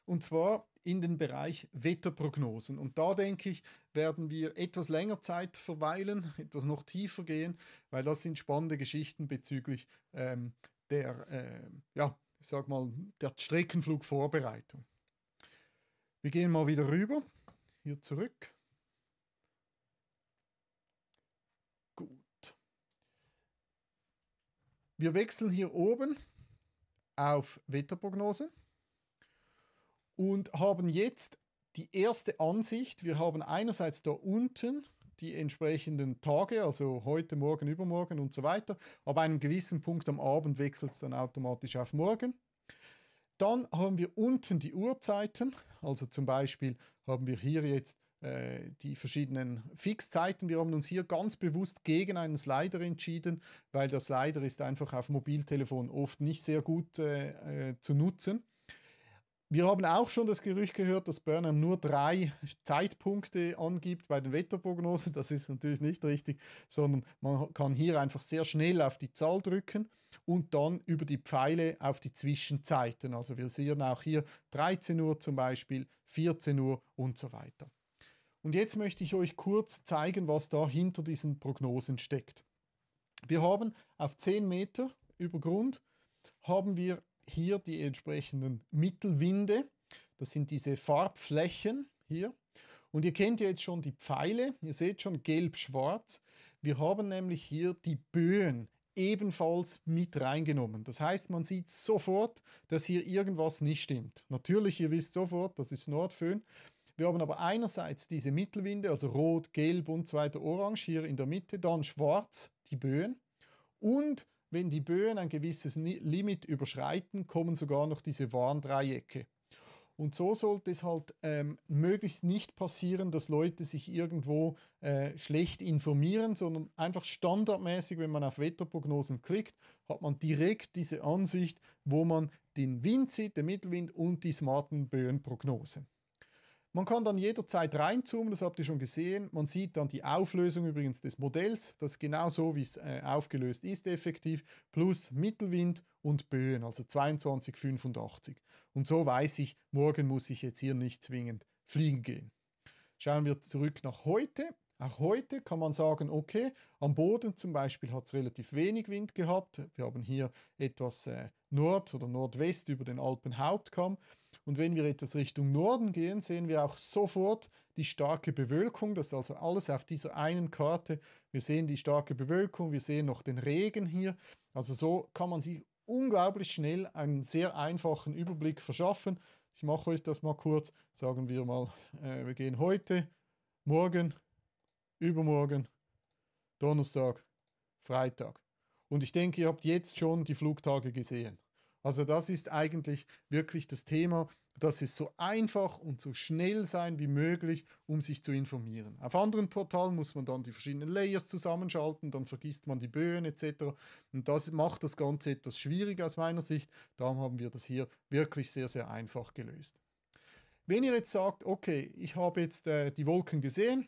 Und zwar in den Bereich Wetterprognosen. Und da denke ich, werden wir etwas länger Zeit verweilen, etwas noch tiefer gehen, weil das sind spannende Geschichten bezüglich ähm, der, äh, ja, ich sag mal, der Streckenflugvorbereitung. Wir gehen mal wieder rüber, hier zurück. Gut. Wir wechseln hier oben auf Wetterprognosen und haben jetzt die erste Ansicht. Wir haben einerseits da unten die entsprechenden Tage, also heute, morgen, übermorgen und so weiter. Ab einem gewissen Punkt am Abend wechselt es dann automatisch auf morgen. Dann haben wir unten die Uhrzeiten, also zum Beispiel haben wir hier jetzt äh, die verschiedenen Fixzeiten. Wir haben uns hier ganz bewusst gegen einen Slider entschieden, weil der Slider ist einfach auf Mobiltelefon oft nicht sehr gut äh, äh zu nutzen. Wir haben auch schon das Gerücht gehört, dass Burner nur drei Zeitpunkte angibt bei den Wetterprognosen. Das ist natürlich nicht richtig, sondern man kann hier einfach sehr schnell auf die Zahl drücken und dann über die Pfeile auf die Zwischenzeiten. Also wir sehen auch hier 13 Uhr zum Beispiel, 14 Uhr und so weiter. Und jetzt möchte ich euch kurz zeigen, was da hinter diesen Prognosen steckt. Wir haben auf 10 Meter über Grund haben wir hier die entsprechenden Mittelwinde. Das sind diese Farbflächen hier. Und ihr kennt ja jetzt schon die Pfeile, ihr seht schon gelb-schwarz. Wir haben nämlich hier die Böen ebenfalls mit reingenommen. Das heißt, man sieht sofort, dass hier irgendwas nicht stimmt. Natürlich, ihr wisst sofort, das ist Nordföhn. Wir haben aber einerseits diese Mittelwinde, also rot, gelb und zweiter orange hier in der Mitte, dann schwarz, die Böen und wenn die Böen ein gewisses Limit überschreiten, kommen sogar noch diese Warndreiecke. Und so sollte es halt ähm, möglichst nicht passieren, dass Leute sich irgendwo äh, schlecht informieren, sondern einfach standardmäßig, wenn man auf Wetterprognosen klickt, hat man direkt diese Ansicht, wo man den Wind sieht, den Mittelwind und die smarten Böenprognosen. Man kann dann jederzeit reinzoomen, das habt ihr schon gesehen. Man sieht dann die Auflösung übrigens des Modells, das genau so, wie es äh, aufgelöst ist, effektiv, plus Mittelwind und Böen, also 2285. Und so weiß ich, morgen muss ich jetzt hier nicht zwingend fliegen gehen. Schauen wir zurück nach heute. Auch heute kann man sagen, okay, am Boden zum Beispiel hat es relativ wenig Wind gehabt. Wir haben hier etwas äh, Nord oder Nordwest über den Alpenhauptkamm. Und wenn wir etwas Richtung Norden gehen, sehen wir auch sofort die starke Bewölkung. Das ist also alles auf dieser einen Karte. Wir sehen die starke Bewölkung, wir sehen noch den Regen hier. Also so kann man sich unglaublich schnell einen sehr einfachen Überblick verschaffen. Ich mache euch das mal kurz. Sagen wir mal, äh, wir gehen heute, morgen, übermorgen, Donnerstag, Freitag. Und ich denke, ihr habt jetzt schon die Flugtage gesehen. Also das ist eigentlich wirklich das Thema, dass es so einfach und so schnell sein wie möglich, um sich zu informieren. Auf anderen Portalen muss man dann die verschiedenen Layers zusammenschalten, dann vergisst man die Böen etc. Und das macht das Ganze etwas schwierig aus meiner Sicht. Darum haben wir das hier wirklich sehr, sehr einfach gelöst. Wenn ihr jetzt sagt, okay, ich habe jetzt äh, die Wolken gesehen,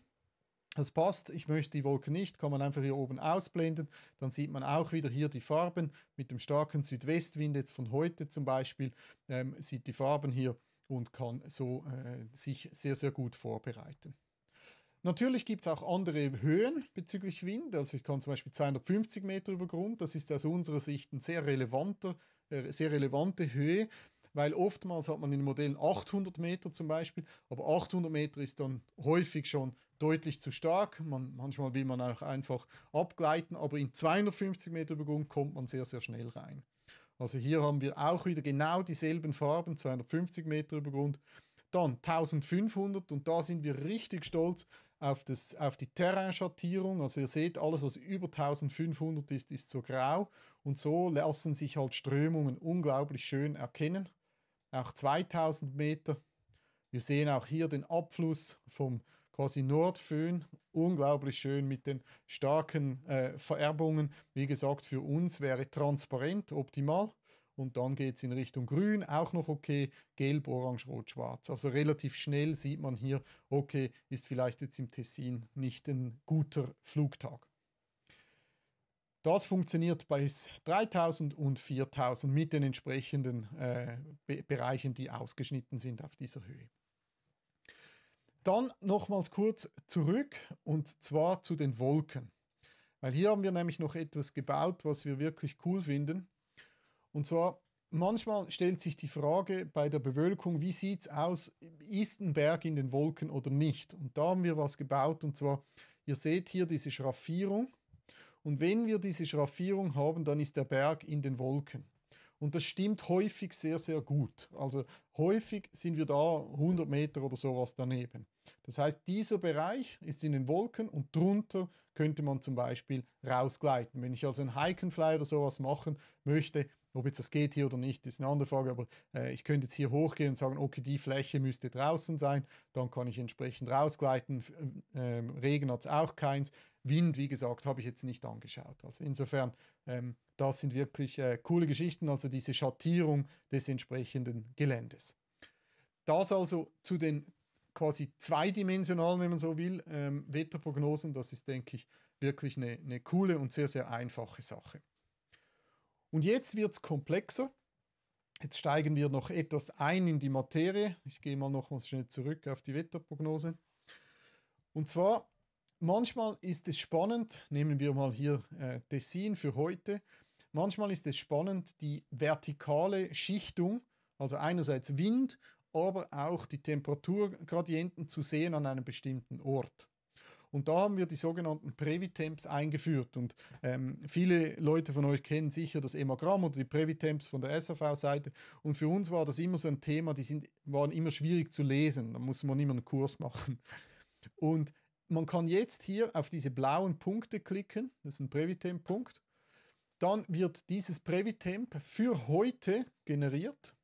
das passt, ich möchte die Wolke nicht, kann man einfach hier oben ausblenden. Dann sieht man auch wieder hier die Farben mit dem starken Südwestwind jetzt von heute zum Beispiel, ähm, sieht die Farben hier und kann so äh, sich sehr, sehr gut vorbereiten. Natürlich gibt es auch andere Höhen bezüglich Wind. Also ich kann zum Beispiel 250 Meter über Grund. Das ist aus unserer Sicht eine sehr, relevanter, äh, sehr relevante Höhe, weil oftmals hat man in Modellen 800 Meter zum Beispiel, aber 800 Meter ist dann häufig schon deutlich zu stark. Man, manchmal will man auch einfach abgleiten, aber in 250 Meter über Grund kommt man sehr, sehr schnell rein. Also hier haben wir auch wieder genau dieselben Farben, 250 Meter über Grund. Dann 1500 und da sind wir richtig stolz auf, das, auf die Terrainschattierung. Also ihr seht, alles was über 1500 ist, ist so grau und so lassen sich halt Strömungen unglaublich schön erkennen. Auch 2000 Meter. Wir sehen auch hier den Abfluss vom, quasi Nordföhn. Unglaublich schön mit den starken äh, Vererbungen. Wie gesagt, für uns wäre transparent optimal. Und dann geht es in Richtung Grün, auch noch okay, Gelb, Orange, Rot, Schwarz. Also relativ schnell sieht man hier, okay, ist vielleicht jetzt im Tessin nicht ein guter Flugtag. Das funktioniert bei 3000 und 4000 mit den entsprechenden äh, Be Bereichen, die ausgeschnitten sind auf dieser Höhe. Dann nochmals kurz zurück und zwar zu den Wolken. Weil hier haben wir nämlich noch etwas gebaut, was wir wirklich cool finden. Und zwar, manchmal stellt sich die Frage bei der Bewölkung, wie sieht es aus, ist ein Berg in den Wolken oder nicht? Und da haben wir was gebaut und zwar, ihr seht hier diese Schraffierung. Und wenn wir diese Schraffierung haben, dann ist der Berg in den Wolken. Und das stimmt häufig sehr, sehr gut. Also häufig sind wir da 100 Meter oder sowas daneben. Das heißt, dieser Bereich ist in den Wolken und drunter könnte man zum Beispiel rausgleiten. Wenn ich also einen Hikenfly oder sowas machen möchte, ob jetzt das geht hier oder nicht, ist eine andere Frage, aber äh, ich könnte jetzt hier hochgehen und sagen, okay, die Fläche müsste draußen sein, dann kann ich entsprechend rausgleiten. äh, Regen hat es auch keins. Wind, wie gesagt, habe ich jetzt nicht angeschaut. Also insofern, ähm, das sind wirklich äh, coole Geschichten, also diese Schattierung des entsprechenden Geländes. Das also zu den quasi zweidimensionalen, wenn man so will, ähm, Wetterprognosen, das ist, denke ich, wirklich eine, eine coole und sehr, sehr einfache Sache. Und jetzt wird es komplexer. Jetzt steigen wir noch etwas ein in die Materie. Ich gehe mal nochmals schnell zurück auf die Wetterprognose. Und zwar manchmal ist es spannend, nehmen wir mal hier äh, Tessin für heute, manchmal ist es spannend, die vertikale Schichtung, also einerseits Wind, aber auch die Temperaturgradienten zu sehen an einem bestimmten Ort. Und da haben wir die sogenannten Previtemps eingeführt. Und ähm, viele Leute von euch kennen sicher das Emagramm oder die Previtemps von der SAV-Seite. Und für uns war das immer so ein Thema, die sind, waren immer schwierig zu lesen. Da muss man immer einen Kurs machen. Und man kann jetzt hier auf diese blauen Punkte klicken, das ist ein Previtemp-Punkt. Dann wird dieses Previtemp für heute generiert.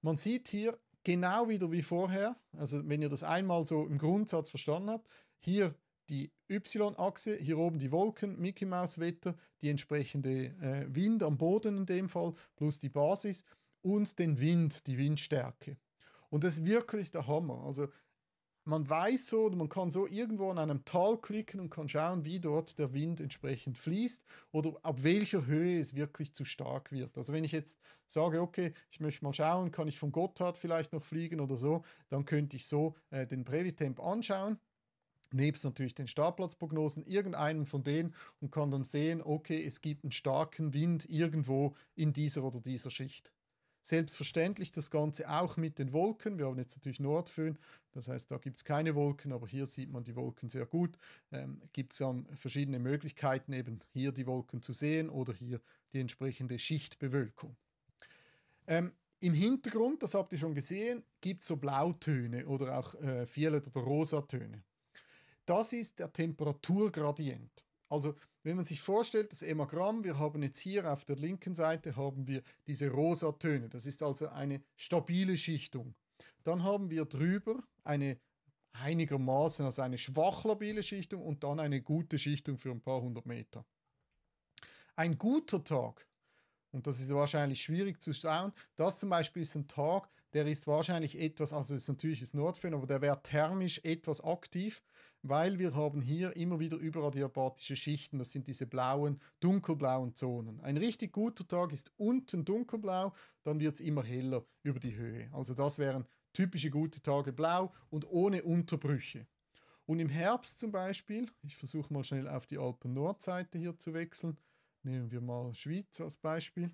Man sieht hier genau wieder wie vorher, also wenn ihr das einmal so im Grundsatz verstanden habt, hier die Y-Achse, hier oben die Wolken, Mickey Mouse Wetter, die entsprechende äh, Wind am Boden in dem Fall, plus die Basis und den Wind, die Windstärke. Und das ist wirklich der Hammer. Also man weiß so, man kann so irgendwo an einem Tal klicken und kann schauen, wie dort der Wind entsprechend fließt oder ab welcher Höhe es wirklich zu stark wird. Also wenn ich jetzt sage, okay, ich möchte mal schauen, kann ich von Gotthard vielleicht noch fliegen oder so, dann könnte ich so äh, den Brevitemp anschauen nebst natürlich den Startplatzprognosen, irgendeinen von denen und kann dann sehen, okay, es gibt einen starken Wind irgendwo in dieser oder dieser Schicht. Selbstverständlich das Ganze auch mit den Wolken. Wir haben jetzt natürlich Nordföhn, das heißt, da gibt es keine Wolken, aber hier sieht man die Wolken sehr gut. Ähm, gibt es dann verschiedene Möglichkeiten, eben hier die Wolken zu sehen oder hier die entsprechende Schichtbewölkung. Ähm, Im Hintergrund, das habt ihr schon gesehen, gibt es so Blautöne oder auch äh, Violet- oder Rosatöne. Das ist der Temperaturgradient. Also wenn man sich vorstellt, das Emagramm, wir haben jetzt hier auf der linken Seite haben wir diese Rosatöne. Das ist also eine stabile Schichtung. Dann haben wir drüber eine einigermaßen, also eine schwach labile Schichtung und dann eine gute Schichtung für ein paar hundert Meter. Ein guter Tag, und das ist wahrscheinlich schwierig zu schauen, das zum Beispiel ist ein Tag, der ist wahrscheinlich etwas, also ist natürlich das Nordföhn, aber der wäre thermisch etwas aktiv, weil wir haben hier immer wieder überadiabatische Schichten, das sind diese blauen, dunkelblauen Zonen. Ein richtig guter Tag ist unten dunkelblau, dann wird es immer heller über die Höhe. Also das wären typische gute Tage blau und ohne Unterbrüche. Und im Herbst zum Beispiel, ich versuche mal schnell auf die Alpen-Nordseite hier zu wechseln, nehmen wir mal Schweiz als Beispiel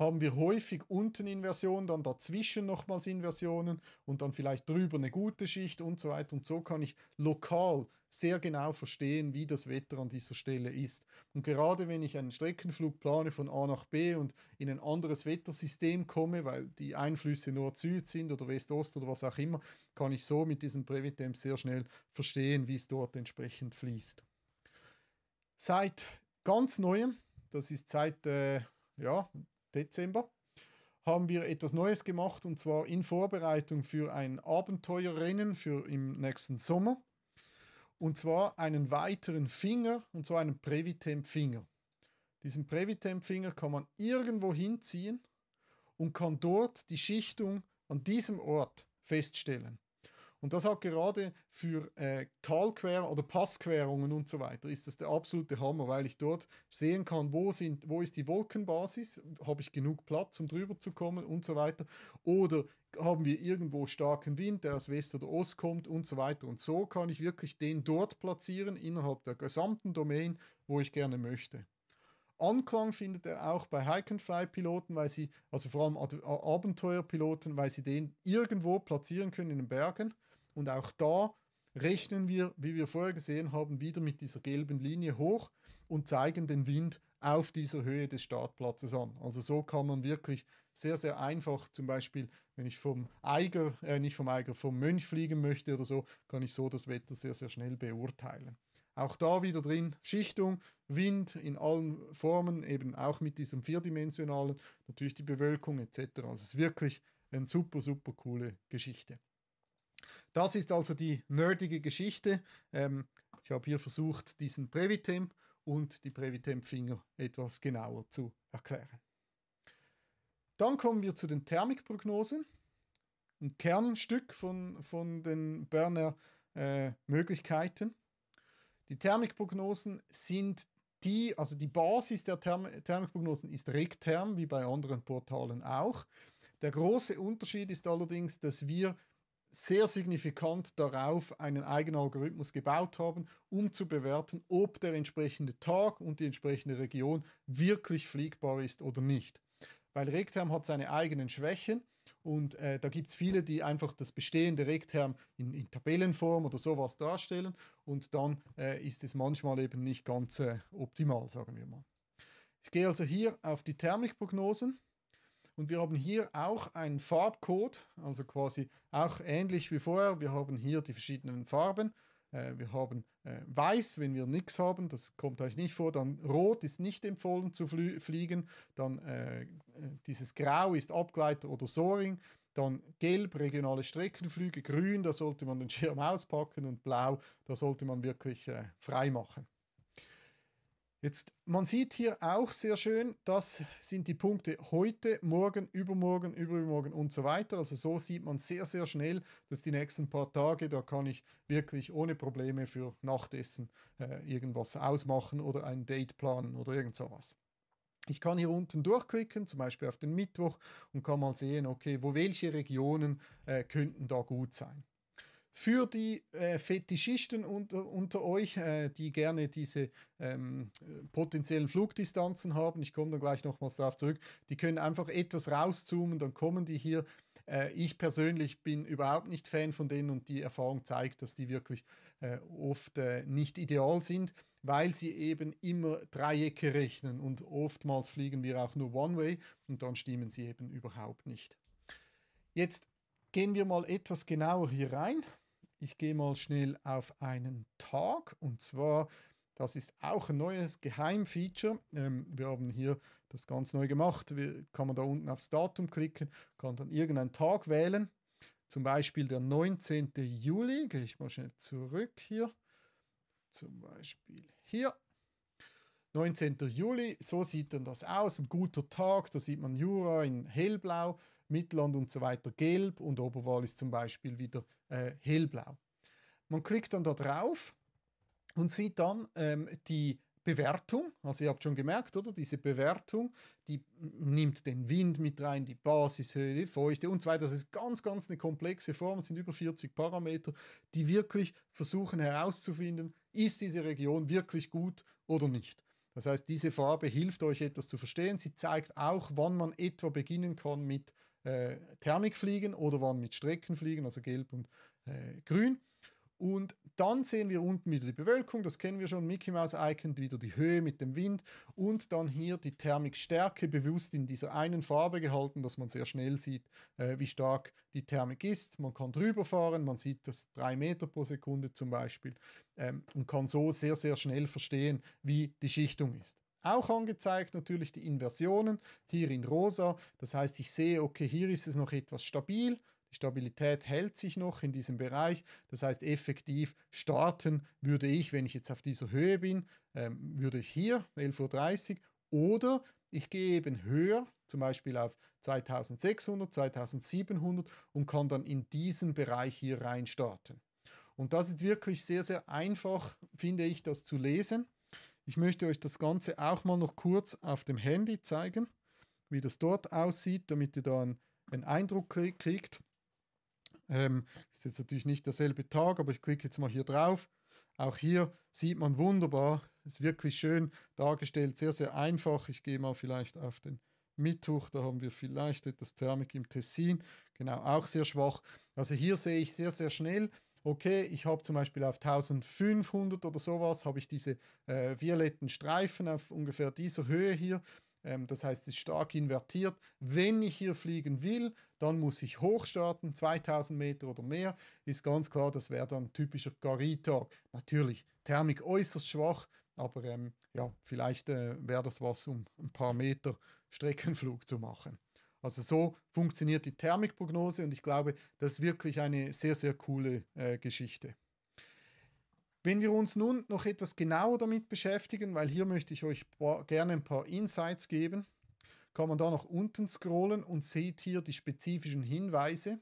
haben wir häufig unten Inversionen, dann dazwischen nochmals Inversionen und dann vielleicht drüber eine gute Schicht und so weiter. Und so kann ich lokal sehr genau verstehen, wie das Wetter an dieser Stelle ist. Und gerade wenn ich einen Streckenflug plane von A nach B und in ein anderes Wettersystem komme, weil die Einflüsse Nord-Süd sind oder West-Ost oder was auch immer, kann ich so mit diesem Previtemp sehr schnell verstehen, wie es dort entsprechend fließt. Seit ganz neuem, das ist seit äh, ja, Dezember, haben wir etwas Neues gemacht und zwar in Vorbereitung für ein Abenteuerrennen für im nächsten Sommer. Und zwar einen weiteren Finger, und zwar einen Previtemp-Finger. Diesen Previtemp-Finger kann man irgendwo hinziehen und kann dort die Schichtung an diesem Ort feststellen. Und das hat gerade für äh, Talquer- oder Passquerungen und so weiter ist das der absolute Hammer, weil ich dort sehen kann, wo, sind, wo ist die Wolkenbasis, habe ich genug Platz, um drüber zu kommen und so weiter. Oder haben wir irgendwo starken Wind, der aus West oder Ost kommt und so weiter. Und so kann ich wirklich den dort platzieren innerhalb der gesamten Domain, wo ich gerne möchte. Anklang findet er auch bei Hike and Fly Piloten, weil sie, also vor allem Abenteuerpiloten, weil sie den irgendwo platzieren können in den Bergen und auch da rechnen wir, wie wir vorher gesehen haben, wieder mit dieser gelben Linie hoch und zeigen den Wind auf dieser Höhe des Startplatzes an. Also so kann man wirklich sehr, sehr einfach, zum Beispiel, wenn ich vom Eiger, äh, nicht vom Eiger, vom Mönch fliegen möchte oder so, kann ich so das Wetter sehr, sehr schnell beurteilen. Auch da wieder drin Schichtung, Wind in allen Formen, eben auch mit diesem vierdimensionalen, natürlich die Bewölkung etc. Also es ist wirklich eine super, super coole Geschichte. Das ist also die nerdige Geschichte. Ähm, ich habe hier versucht, diesen Previtem und die Previtem-Finger etwas genauer zu erklären. Dann kommen wir zu den Thermikprognosen. Ein Kernstück von, von den Berner äh, Möglichkeiten. Die Thermikprognosen sind die, also die Basis der Therm Thermikprognosen ist Regterm, wie bei anderen Portalen auch. Der große Unterschied ist allerdings, dass wir sehr signifikant darauf einen eigenen Algorithmus gebaut haben, um zu bewerten, ob der entsprechende Tag und die entsprechende Region wirklich fliegbar ist oder nicht. Weil Regterm hat seine eigenen Schwächen und äh, da gibt es viele, die einfach das bestehende Regterm in, in, Tabellenform oder sowas darstellen und dann äh, ist es manchmal eben nicht ganz äh, optimal, sagen wir mal. Ich gehe also hier auf die Thermikprognosen und wir haben hier auch einen Farbcode, also quasi auch ähnlich wie vorher. Wir haben hier die verschiedenen Farben. Äh, wir haben äh, weiß, wenn wir nichts haben, das kommt euch nicht vor. Dann rot ist nicht empfohlen zu fliegen. Dann äh, äh, dieses Grau ist Abgleiter oder Soaring. Dann gelb, regionale Streckenflüge. Grün, da sollte man den Schirm auspacken. Und blau, da sollte man wirklich äh, frei machen. Jetzt, man sieht hier auch sehr schön, das sind die Punkte heute, morgen, übermorgen, übermorgen und so weiter. Also so sieht man sehr, sehr schnell, dass die nächsten paar Tage, da kann ich wirklich ohne Probleme für Nachtessen äh, irgendwas ausmachen oder ein Date planen oder irgend sowas. Ich kann hier unten durchklicken, zum Beispiel auf den Mittwoch, und kann mal sehen, okay, wo welche Regionen äh, könnten da gut sein für die äh, Fetischisten unter, äh, unter euch, äh, die gerne diese ähm, äh, potenziellen Flugdistanzen haben, ich komme dann gleich nochmals darauf zurück, die können einfach etwas rauszoomen, dann kommen die hier. Äh, ich persönlich bin überhaupt nicht Fan von denen und die Erfahrung zeigt, dass die wirklich äh, oft nicht ideal sind, weil sie eben immer Dreiecke rechnen und oftmals fliegen wir auch nur One-Way und dann stimmen sie eben überhaupt nicht. Jetzt gehen wir mal etwas genauer hier rein. Ich gehe mal schnell auf einen Tag und zwar, das ist auch ein neues Geheimfeature. Ähm, wir haben hier das ganz neu gemacht. Wir, kann man da unten aufs Datum klicken, kann dann irgendeinen Tag wählen. Zum Beispiel der 19. Juli. Gehe ich mal schnell zurück hier. Zum Beispiel hier. 19. Juli, so sieht dann das aus. Ein guter Tag, da sieht man Jura in hellblau. Mittelland und so weiter gelb und Oberwahl ist zum Beispiel wieder äh, hellblau. Man klickt dann da drauf und sieht dann ähm, die Bewertung, also ihr habt schon gemerkt, oder? Diese Bewertung, die nimmt den Wind mit rein, die Basishöhe, die Feuchte und so weiter. Das ist ganz, ganz eine komplexe Form. Es sind über 40 Parameter, die wirklich versuchen herauszufinden, ist diese Region wirklich gut oder nicht. Das heißt, diese Farbe hilft euch etwas zu verstehen. Sie zeigt auch, wann man etwa beginnen kann mit äh, fliegen oder waren mit Strecken fliegen, also gelb und äh, grün. Und dann sehen wir unten wieder die Bewölkung, das kennen wir schon, Mickey Mouse Icon, wieder die Höhe mit dem Wind und dann hier die Thermikstärke bewusst in dieser einen Farbe gehalten, dass man sehr schnell sieht, äh, wie stark die Thermik ist. Man kann drüber fahren, man sieht das 3 Meter pro Sekunde zum Beispiel ähm, und kann so sehr, sehr schnell verstehen, wie die Schichtung ist. Auch angezeigt natürlich die Inversionen, hier in rosa. Das heißt, ich sehe, okay, hier ist es noch etwas stabil. Die Stabilität hält sich noch in diesem Bereich. Das heißt, effektiv starten würde ich, wenn ich jetzt auf dieser Höhe bin, ähm, würde ich hier 11.30 Uhr oder ich gehe eben höher, zum Beispiel auf 2600, 2700 und kann dann in diesen Bereich hier rein starten. Und das ist wirklich sehr, sehr einfach, finde ich, das zu lesen. Ich möchte euch das Ganze auch mal noch kurz auf dem Handy zeigen, wie das dort aussieht, damit ihr da einen, einen Eindruck kriegt. Ähm, ist jetzt natürlich nicht derselbe Tag, aber ich klicke jetzt mal hier drauf. Auch hier sieht man wunderbar, ist wirklich schön dargestellt, sehr, sehr einfach. Ich gehe mal vielleicht auf den Mittwoch, da haben wir vielleicht etwas Thermik im Tessin, genau, auch sehr schwach. Also hier sehe ich sehr, sehr schnell, okay, ich habe zum Beispiel auf 1500 oder sowas, habe ich diese äh, violetten Streifen auf ungefähr dieser Höhe hier. Ähm, das heißt, es ist stark invertiert. Wenn ich hier fliegen will, dann muss ich hochstarten, 2000 Meter oder mehr. Ist ganz klar, das wäre dann typischer Garitag. Natürlich, Thermik äußerst schwach, aber ähm, ja, vielleicht äh, wäre das was, um ein paar Meter Streckenflug zu machen. Also so funktioniert die Thermikprognose und ich glaube, das ist wirklich eine sehr, sehr coole äh, Geschichte. Wenn wir uns nun noch etwas genauer damit beschäftigen, weil hier möchte ich euch gerne ein paar Insights geben, kann man da nach unten scrollen und seht hier die spezifischen Hinweise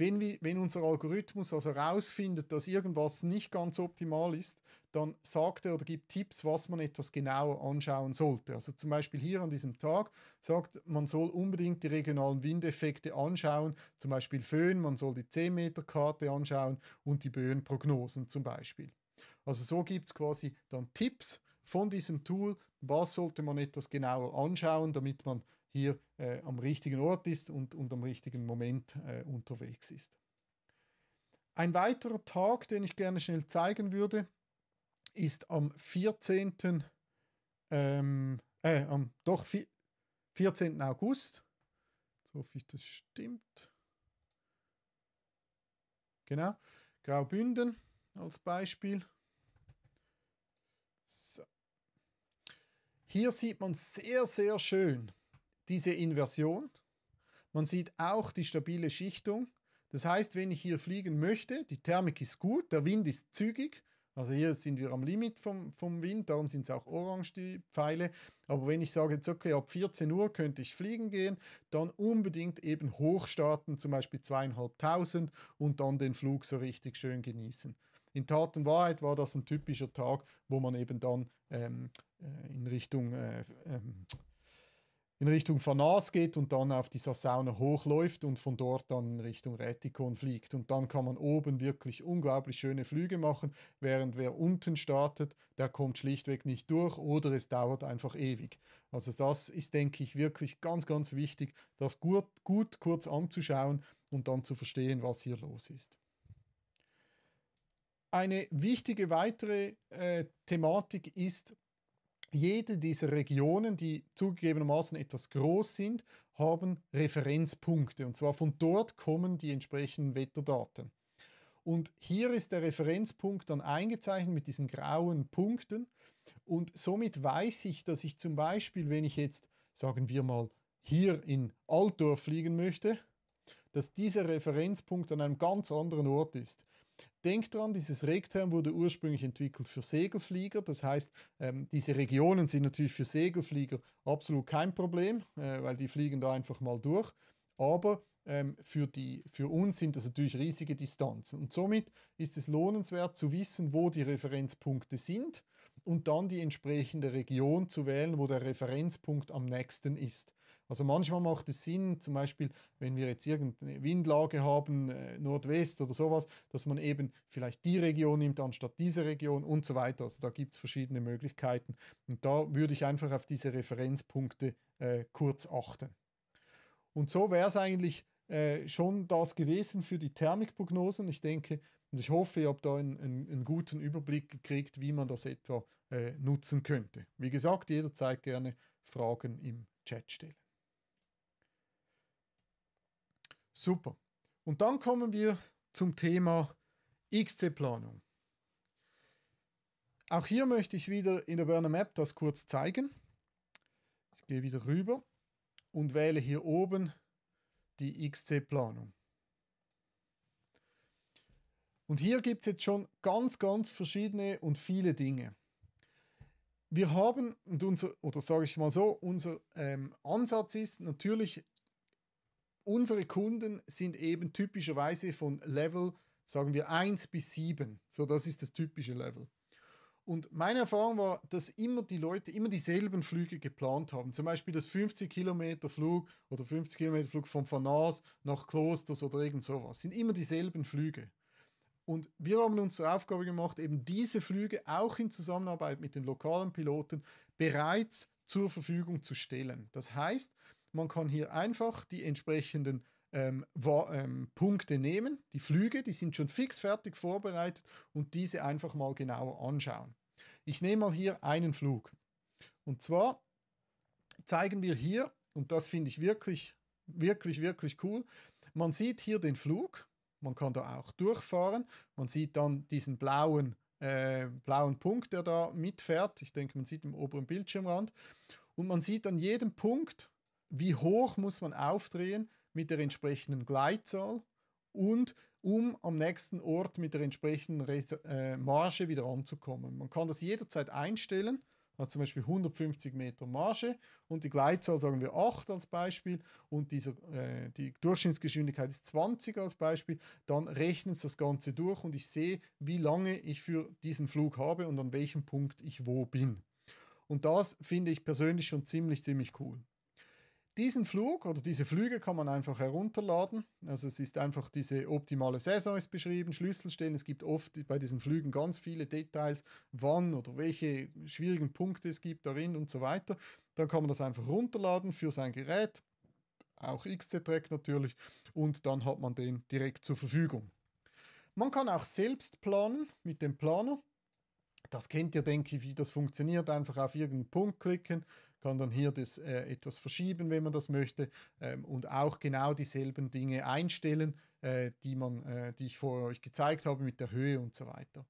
wenn, wir, wenn unser Algorithmus also herausfindet, dass irgendwas nicht ganz optimal ist, dann sagt er oder gibt Tipps, was man etwas genauer anschauen sollte. Also zum Beispiel hier an diesem Tag sagt, man soll unbedingt die regionalen Windeffekte anschauen, zum Beispiel Föhn, man soll die 10-Meter-Karte anschauen und die Böenprognosen zum Beispiel. Also so gibt es quasi dann Tipps von diesem Tool, was sollte man etwas genauer anschauen, damit man hier äh, am richtigen Ort ist und, und am richtigen Moment äh, unterwegs ist. Ein weiterer Tag, den ich gerne schnell zeigen würde, ist am 14. Ähm, äh, am, doch, 14. August. Jetzt hoffe ich, das stimmt. Genau. Graubünden als Beispiel. So. Hier sieht man sehr, sehr schön, diese Inversion. Man sieht auch die stabile Schichtung. Das heißt, wenn ich hier fliegen möchte, die Thermik ist gut, der Wind ist zügig. Also hier sind wir am Limit vom, vom Wind, darum sind es auch orange die Pfeile. Aber wenn ich sage, jetzt okay, ab 14 Uhr könnte ich fliegen gehen, dann unbedingt eben hoch starten, zum Beispiel zweieinhalbtausend und dann den Flug so richtig schön genießen. In Tat und Wahrheit war das ein typischer Tag, wo man eben dann ähm, äh, in Richtung äh, ähm, in Richtung Fanas geht und dann auf die Sassaune hochläuft und von dort dann in Richtung Retikon fliegt. Und dann kann man oben wirklich unglaublich schöne Flüge machen, während wer unten startet, der kommt schlichtweg nicht durch oder es dauert einfach ewig. Also das ist, denke ich, wirklich ganz, ganz wichtig, das gut, gut kurz anzuschauen und dann zu verstehen, was hier los ist. Eine wichtige weitere äh, Thematik ist jede dieser Regionen, die zugegebenermaßen etwas groß sind, haben Referenzpunkte. Und zwar von dort kommen die entsprechenden Wetterdaten. Und hier ist der Referenzpunkt dann eingezeichnet mit diesen grauen Punkten. Und somit weiß ich, dass ich zum Beispiel, wenn ich jetzt, sagen wir mal, hier in Altdorf fliegen möchte, dass dieser Referenzpunkt an einem ganz anderen Ort ist. Denkt dran, dieses Regterm wurde ursprünglich entwickelt für Segelflieger. Das heißt, ähm, diese Regionen sind natürlich für Segelflieger absolut kein Problem, äh, weil die fliegen da einfach mal durch. Aber ähm, für, die, für uns sind das natürlich riesige Distanzen. Und somit ist es lohnenswert zu wissen, wo die Referenzpunkte sind und dann die entsprechende Region zu wählen, wo der Referenzpunkt am nächsten ist. Also manchmal macht es Sinn, zum Beispiel, wenn wir jetzt irgendeine Windlage haben, äh, Nordwest oder sowas, dass man eben vielleicht die Region nimmt anstatt diese Region und so weiter. Also da gibt es verschiedene Möglichkeiten. Und da würde ich einfach auf diese Referenzpunkte äh, kurz achten. Und so wäre es eigentlich äh, schon das gewesen für die Thermikprognosen. Ich denke, und ich hoffe, ihr habt da einen, einen, einen guten Überblick gekriegt, wie man das etwa äh, nutzen könnte. Wie gesagt, jederzeit gerne Fragen im Chat stellen. Super. Und dann kommen wir zum Thema XC-Planung. Auch hier möchte ich wieder in der Burner Map das kurz zeigen. Ich gehe wieder rüber und wähle hier oben die XC-Planung. Und hier gibt es jetzt schon ganz, ganz verschiedene und viele Dinge. Wir haben, und unser, oder sage ich mal so, unser ähm, Ansatz ist natürlich unsere Kunden sind eben typischerweise von Level, sagen wir 1 bis 7. So, das ist das typische Level. Und meine Erfahrung war, dass immer die Leute immer dieselben Flüge geplant haben. Zum Beispiel das 50 Kilometer Flug oder 50 Kilometer Flug von Fanas nach Klosters oder irgend sowas. Sind immer dieselben Flüge. Und wir haben uns zur Aufgabe gemacht, eben diese Flüge auch in Zusammenarbeit mit den lokalen Piloten bereits zur Verfügung zu stellen. Das heißt, man kann hier einfach die entsprechenden ähm, ähm, Punkte nehmen, die Flüge, die sind schon fix fertig vorbereitet und diese einfach mal genauer anschauen. Ich nehme mal hier einen Flug. Und zwar zeigen wir hier, und das finde ich wirklich, wirklich, wirklich cool, man sieht hier den Flug, man kann da auch durchfahren, man sieht dann diesen blauen, äh, blauen Punkt, der da mitfährt. Ich denke, man sieht im oberen Bildschirmrand. Und man sieht an jedem Punkt wie hoch muss man aufdrehen mit der entsprechenden Gleitzahl und um am nächsten Ort mit der entsprechenden äh, Marge wieder anzukommen. Man kann das jederzeit einstellen, also zum Beispiel 150 Meter Marge und die Gleitzahl sagen wir 8 als Beispiel und dieser, äh, die Durchschnittsgeschwindigkeit ist 20 als Beispiel, dann rechnet es das Ganze durch und ich sehe, wie lange ich für diesen Flug habe und an welchem Punkt ich wo bin. Und das finde ich persönlich schon ziemlich, ziemlich cool diesen Flug oder diese Flüge kann man einfach herunterladen. Also es ist einfach diese optimale Saison ist beschrieben, Schlüsselstellen. Es gibt oft bei diesen Flügen ganz viele Details, wann oder welche schwierigen Punkte es gibt darin und so weiter. Dann kann man das einfach runterladen für sein Gerät, auch XC-Track natürlich, und dann hat man den direkt zur Verfügung. Man kann auch selbst planen mit dem Planer. Das kennt ihr, denke ich, wie das funktioniert. Einfach auf irgendeinen Punkt klicken, kann dann hier das äh, etwas verschieben, wenn man das möchte ähm, und auch genau dieselben Dinge einstellen, äh, die, man, äh, die ich vorher euch gezeigt habe mit der Höhe und so weiter.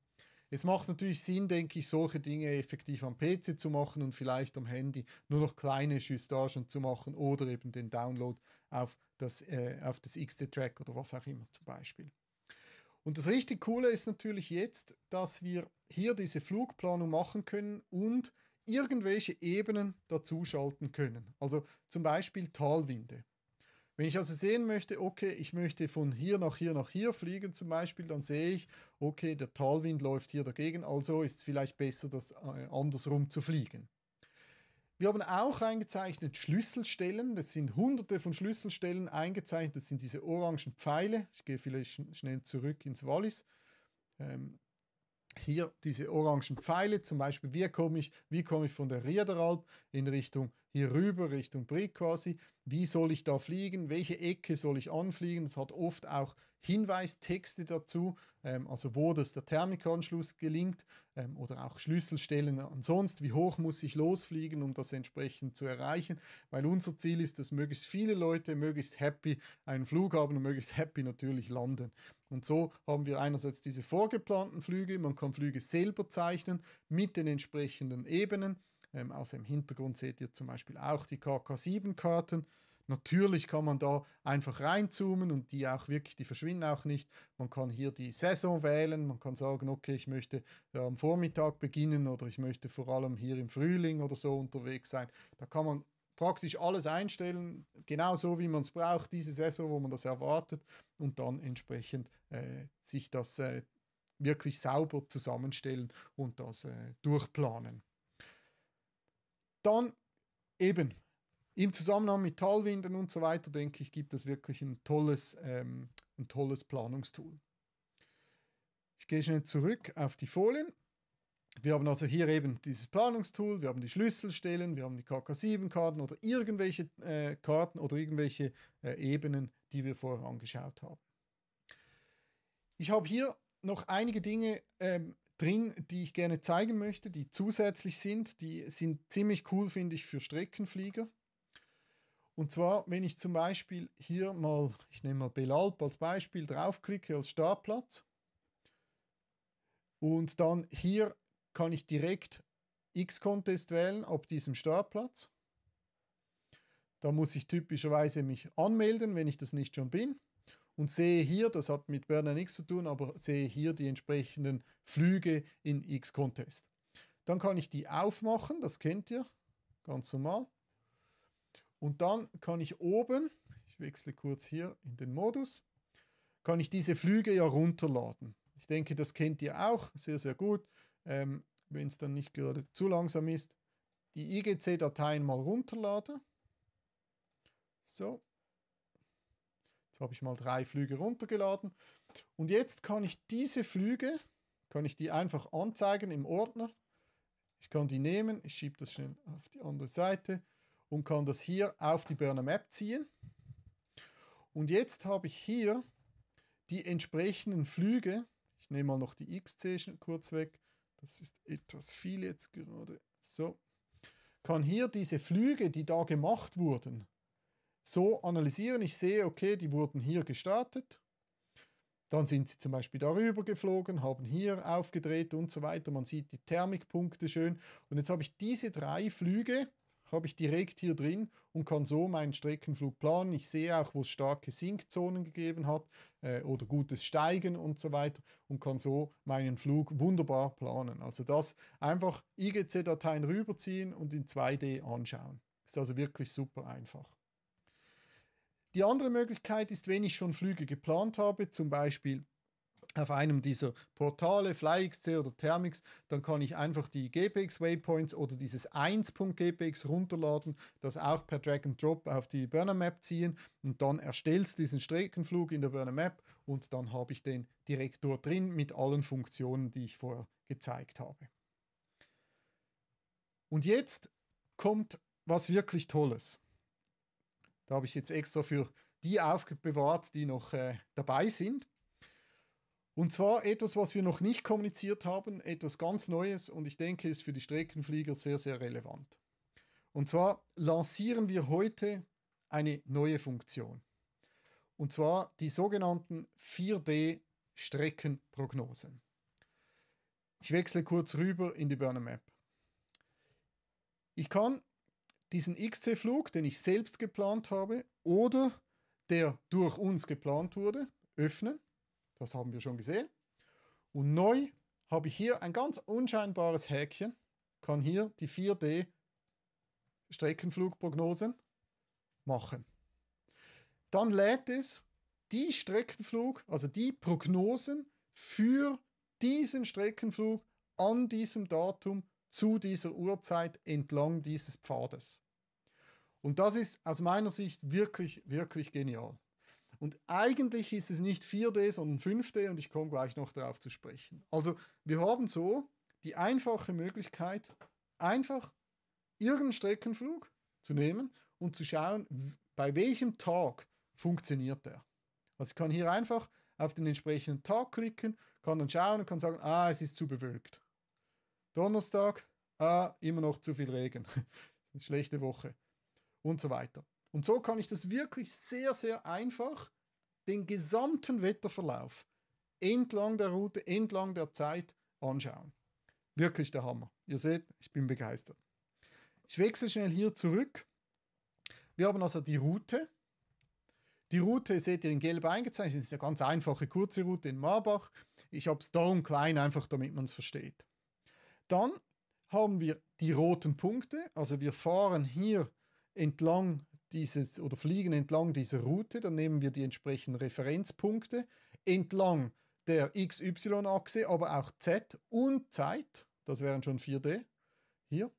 Es macht natürlich Sinn, denke ich, solche Dinge effektiv am PC zu machen und vielleicht am Handy nur noch kleine Justagen zu machen oder eben den Download auf das, äh, auf das XT-Track oder was auch immer zum Beispiel. Und das richtig Coole ist natürlich jetzt, dass wir hier diese Flugplanung machen können und irgendwelche Ebenen dazuschalten können. Also zum Beispiel Talwinde. Wenn ich also sehen möchte, okay, ich möchte von hier nach hier nach hier fliegen zum Beispiel, dann sehe ich, okay, der Talwind läuft hier dagegen, also ist es vielleicht besser, das äh, andersrum zu fliegen. Wir haben auch eingezeichnet Schlüsselstellen. Das sind hunderte von Schlüsselstellen eingezeichnet. Das sind diese orangen Pfeile. Ich gehe vielleicht schnell zurück ins Wallis. Ähm, hier diese orangen Pfeile, zum Beispiel wie komme ich, wie komme ich von der Riederalp in Richtung hier rüber Richtung Brig quasi. Wie soll ich da fliegen? Welche Ecke soll ich anfliegen? Das hat oft auch Hinweistexte dazu, ähm, also wo das der Thermikanschluss gelingt ähm, oder auch Schlüsselstellen ansonsten. Wie hoch muss ich losfliegen, um das entsprechend zu erreichen? Weil unser Ziel ist, dass möglichst viele Leute möglichst happy einen Flug haben und möglichst happy natürlich landen. Und so haben wir einerseits diese vorgeplanten Flüge, man kann Flüge selber zeichnen mit den entsprechenden Ebenen ähm, also im Hintergrund seht ihr zum Beispiel auch die KK7-Karten. Natürlich kann man da einfach reinzoomen und die auch wirklich, die verschwinden auch nicht. Man kann hier die Saison wählen, man kann sagen, okay, ich möchte ja, äh, am Vormittag beginnen oder ich möchte vor allem hier im Frühling oder so unterwegs sein. Da kann man praktisch alles einstellen, genau so wie man es braucht, diese Saison, wo man das erwartet und dann entsprechend äh, sich das äh, wirklich sauber zusammenstellen und das äh, durchplanen. Dann eben im Zusammenhang mit Talwinden und so weiter, denke ich, gibt es wirklich ein tolles, ähm, ein tolles Planungstool. Ich gehe schnell zurück auf die Folien. Wir haben also hier eben dieses Planungstool, wir haben die Schlüsselstellen, wir haben die KK7-Karten oder irgendwelche äh, Karten oder irgendwelche äh, Ebenen, die wir vorher angeschaut haben. Ich habe hier noch einige Dinge ähm, drin, die ich gerne zeigen möchte, die zusätzlich sind. Die sind ziemlich cool, finde ich, für Streckenflieger. Und zwar, wenn ich zum Beispiel hier mal, ich nehme mal Belalp als Beispiel, draufklicke als Startplatz. Und dann hier kann ich direkt X-Contest wählen ab diesem Startplatz. Da muss ich typischerweise mich anmelden, wenn ich das nicht schon bin und sehe hier, das hat mit Berner nichts zu tun, aber sehe hier die entsprechenden Flüge in X-Contest. Dann kann ich die aufmachen, das kennt ihr, ganz normal. Und dann kann ich oben, ich wechsle kurz hier in den Modus, kann ich diese Flüge ja runterladen. Ich denke, das kennt ihr auch sehr, sehr gut. Ähm, Wenn es dann nicht gerade zu langsam ist, die IGC-Dateien mal runterladen. So, da habe ich mal drei Flüge runtergeladen. Und jetzt kann ich diese Flüge, kann ich die einfach anzeigen im Ordner. Ich kann die nehmen, ich schiebe das schnell auf die andere Seite und kann das hier auf die Burner Map ziehen. Und jetzt habe ich hier die entsprechenden Flüge. Ich nehme mal noch die XC kurz weg. Das ist etwas viel jetzt gerade. So. Kann hier diese Flüge, die da gemacht wurden, so analysieren. Ich sehe, okay, die wurden hier gestartet. Dann sind sie zum Beispiel darüber geflogen, haben hier aufgedreht und so weiter. Man sieht die Thermikpunkte schön. Und jetzt habe ich diese drei Flüge, habe ich direkt hier drin und kann so meinen Streckenflug planen. Ich sehe auch, wo es starke Sinkzonen gegeben hat äh, oder gutes Steigen und so weiter und kann so meinen Flug wunderbar planen. Also das einfach IGC-Dateien rüberziehen und in 2D anschauen. Ist also wirklich super einfach. Die andere Möglichkeit ist, wenn ich schon Flüge geplant habe, zum Beispiel auf einem dieser Portale, FlyXC oder Thermix, dann kann ich einfach die GPX Waypoints oder dieses 1.gpx runterladen, das auch per Drag and Drop auf die Burner Map ziehen und dann erstellst diesen Streckenflug in der Burner Map und dann habe ich den direkt dort drin mit allen Funktionen, die ich vorher gezeigt habe. Und jetzt kommt was wirklich Tolles. Da habe ich jetzt extra für die aufbewahrt, die noch äh, dabei sind. Und zwar etwas, was wir noch nicht kommuniziert haben, etwas ganz Neues und ich denke, ist für die Streckenflieger sehr, sehr relevant. Und zwar lancieren wir heute eine neue Funktion. Und zwar die sogenannten 4D-Streckenprognosen. Ich wechsle kurz rüber in die Burner Map. Ich kann diesen XC-Flug, den ich selbst geplant habe oder der durch uns geplant wurde, öffnen. Das haben wir schon gesehen. Und neu habe ich hier ein ganz unscheinbares Häkchen, kann hier die 4D Streckenflugprognosen machen. Dann lädt es die Streckenflug, also die Prognosen für diesen Streckenflug an diesem Datum zu dieser Uhrzeit entlang dieses Pfades. Und das ist aus meiner Sicht wirklich, wirklich genial. Und eigentlich ist es nicht 4D, sondern 5D und ich komme gleich noch darauf zu sprechen. Also wir haben so die einfache Möglichkeit, einfach irgendeinen Streckenflug zu nehmen und zu schauen, bei welchem Tag funktioniert der. Also ich kann hier einfach auf den entsprechenden Tag klicken, kann dann schauen und kann sagen, ah, es ist zu bewölkt. Donnerstag, ah, immer noch zu viel Regen. *laughs* schlechte Woche. Und so weiter. Und so kann ich das wirklich sehr, sehr einfach den gesamten Wetterverlauf entlang der Route, entlang der Zeit anschauen. Wirklich der Hammer. Ihr seht, ich bin begeistert. Ich wechsle schnell hier zurück. Wir haben also die Route. Die Route seht ihr in gelb eingezeichnet. Das ist eine ganz einfache, kurze Route in Marbach. Ich habe es da und klein, einfach damit man es versteht. Dann haben wir die roten Punkte, also wir fahren hier entlang dieses oder fliegen entlang dieser Route, dann nehmen wir die entsprechenden Referenzpunkte entlang der XY-Achse, aber auch Z und Zeit, das wären schon 4D hier.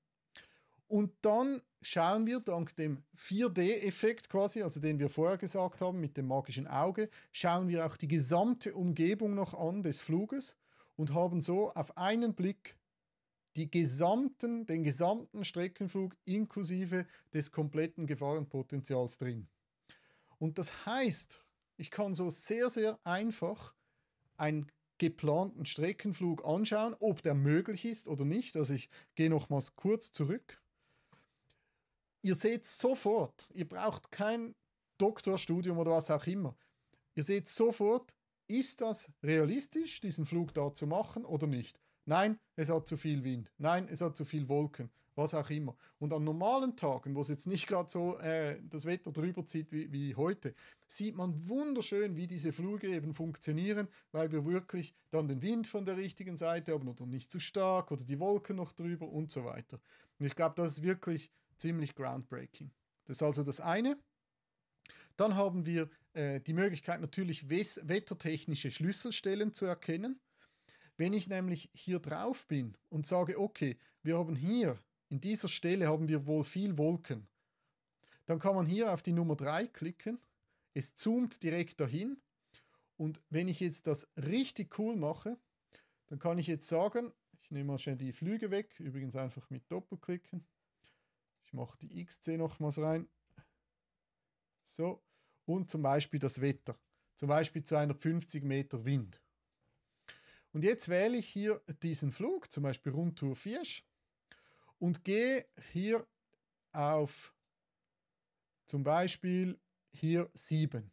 Und dann schauen wir dank dem 4D-Effekt quasi, also den wir vorher gesagt haben mit dem magischen Auge, schauen wir auch die gesamte Umgebung noch an des Fluges und haben so auf einen Blick die gesamten, den gesamten Streckenflug inklusive des kompletten Gefahrenpotenzials drin. Und das heißt, ich kann so sehr, sehr einfach einen geplanten Streckenflug anschauen, ob der möglich ist oder nicht. Also ich gehe nochmals kurz zurück. Ihr seht sofort, ihr braucht kein Doktorstudium oder was auch immer. Ihr seht sofort, ist das realistisch, diesen Flug da zu machen oder nicht? Nein, es hat zu viel Wind. Nein, es hat zu viel Wolken. Was auch immer. Und an normalen Tagen, wo es jetzt nicht gerade so äh, das Wetter drüber zieht wie, wie heute, sieht man wunderschön, wie diese Flüge eben funktionieren, weil wir wirklich dann den Wind von der richtigen Seite haben oder nicht zu stark oder die Wolken noch drüber und so weiter. Und ich glaube, das ist wirklich ziemlich groundbreaking. Das ist also das eine. Dann haben wir äh, die Möglichkeit, natürlich wettertechnische Schlüsselstellen zu erkennen. Wenn ich nämlich hier drauf bin und sage, okay, wir haben hier, in dieser Stelle haben wir wohl viel Wolken, dann kann man hier auf die Nummer 3 klicken, es zoomt direkt dahin und wenn ich jetzt das richtig cool mache, dann kann ich jetzt sagen, ich nehme mal schnell die Flüge weg, übrigens einfach mit Doppelklicken. Ich mache die XC nochmals rein. So, und zum Beispiel das Wetter, zum Beispiel 250 Meter Wind. Und jetzt wähle ich hier diesen Flug, zum Beispiel Rundtour Fiesch, und gehe hier auf zum Beispiel hier 7.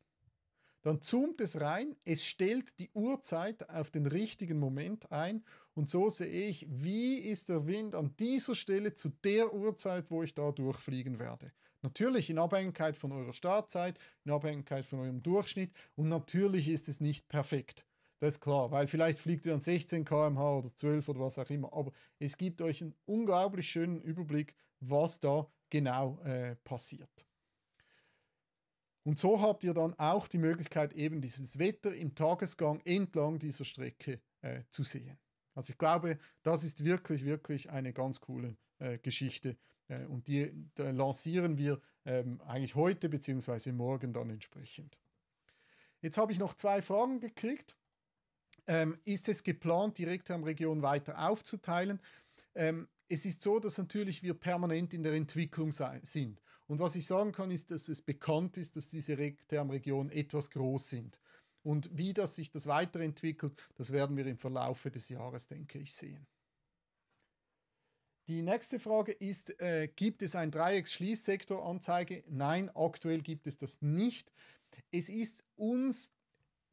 Dann zoomt es rein, es stellt die Uhrzeit auf den richtigen Moment ein und so sehe ich, wie ist der Wind an dieser Stelle zu der Uhrzeit, wo ich da durchfliegen werde. Natürlich in Abhängigkeit von eurer Startzeit, in Abhängigkeit von eurem Durchschnitt und natürlich ist es nicht perfekt. Das ist klar, weil vielleicht fliegt ihr an 16 km/h oder 12 oder was auch immer. Aber es gibt euch einen unglaublich schönen Überblick, was da genau äh, passiert. Und so habt ihr dann auch die Möglichkeit, eben dieses Wetter im Tagesgang entlang dieser Strecke äh, zu sehen. Also ich glaube, das ist wirklich, wirklich eine ganz coole äh, Geschichte. Äh, und die lancieren wir ähm, eigentlich heute bzw. morgen dann entsprechend. Jetzt habe ich noch zwei Fragen gekriegt. Ähm, ist es geplant, die Rektamregion weiter aufzuteilen? Ähm, es ist so, dass natürlich wir permanent in der Entwicklung sein, sind. Und was ich sagen kann, ist, dass es bekannt ist, dass diese Rektamregion etwas groß sind. Und wie das sich das weiterentwickelt, das werden wir im Verlaufe des Jahres, denke ich, sehen. Die nächste Frage ist, äh, gibt es ein Dreiecksschließsektoranzeige? Nein, aktuell gibt es das nicht. Es ist uns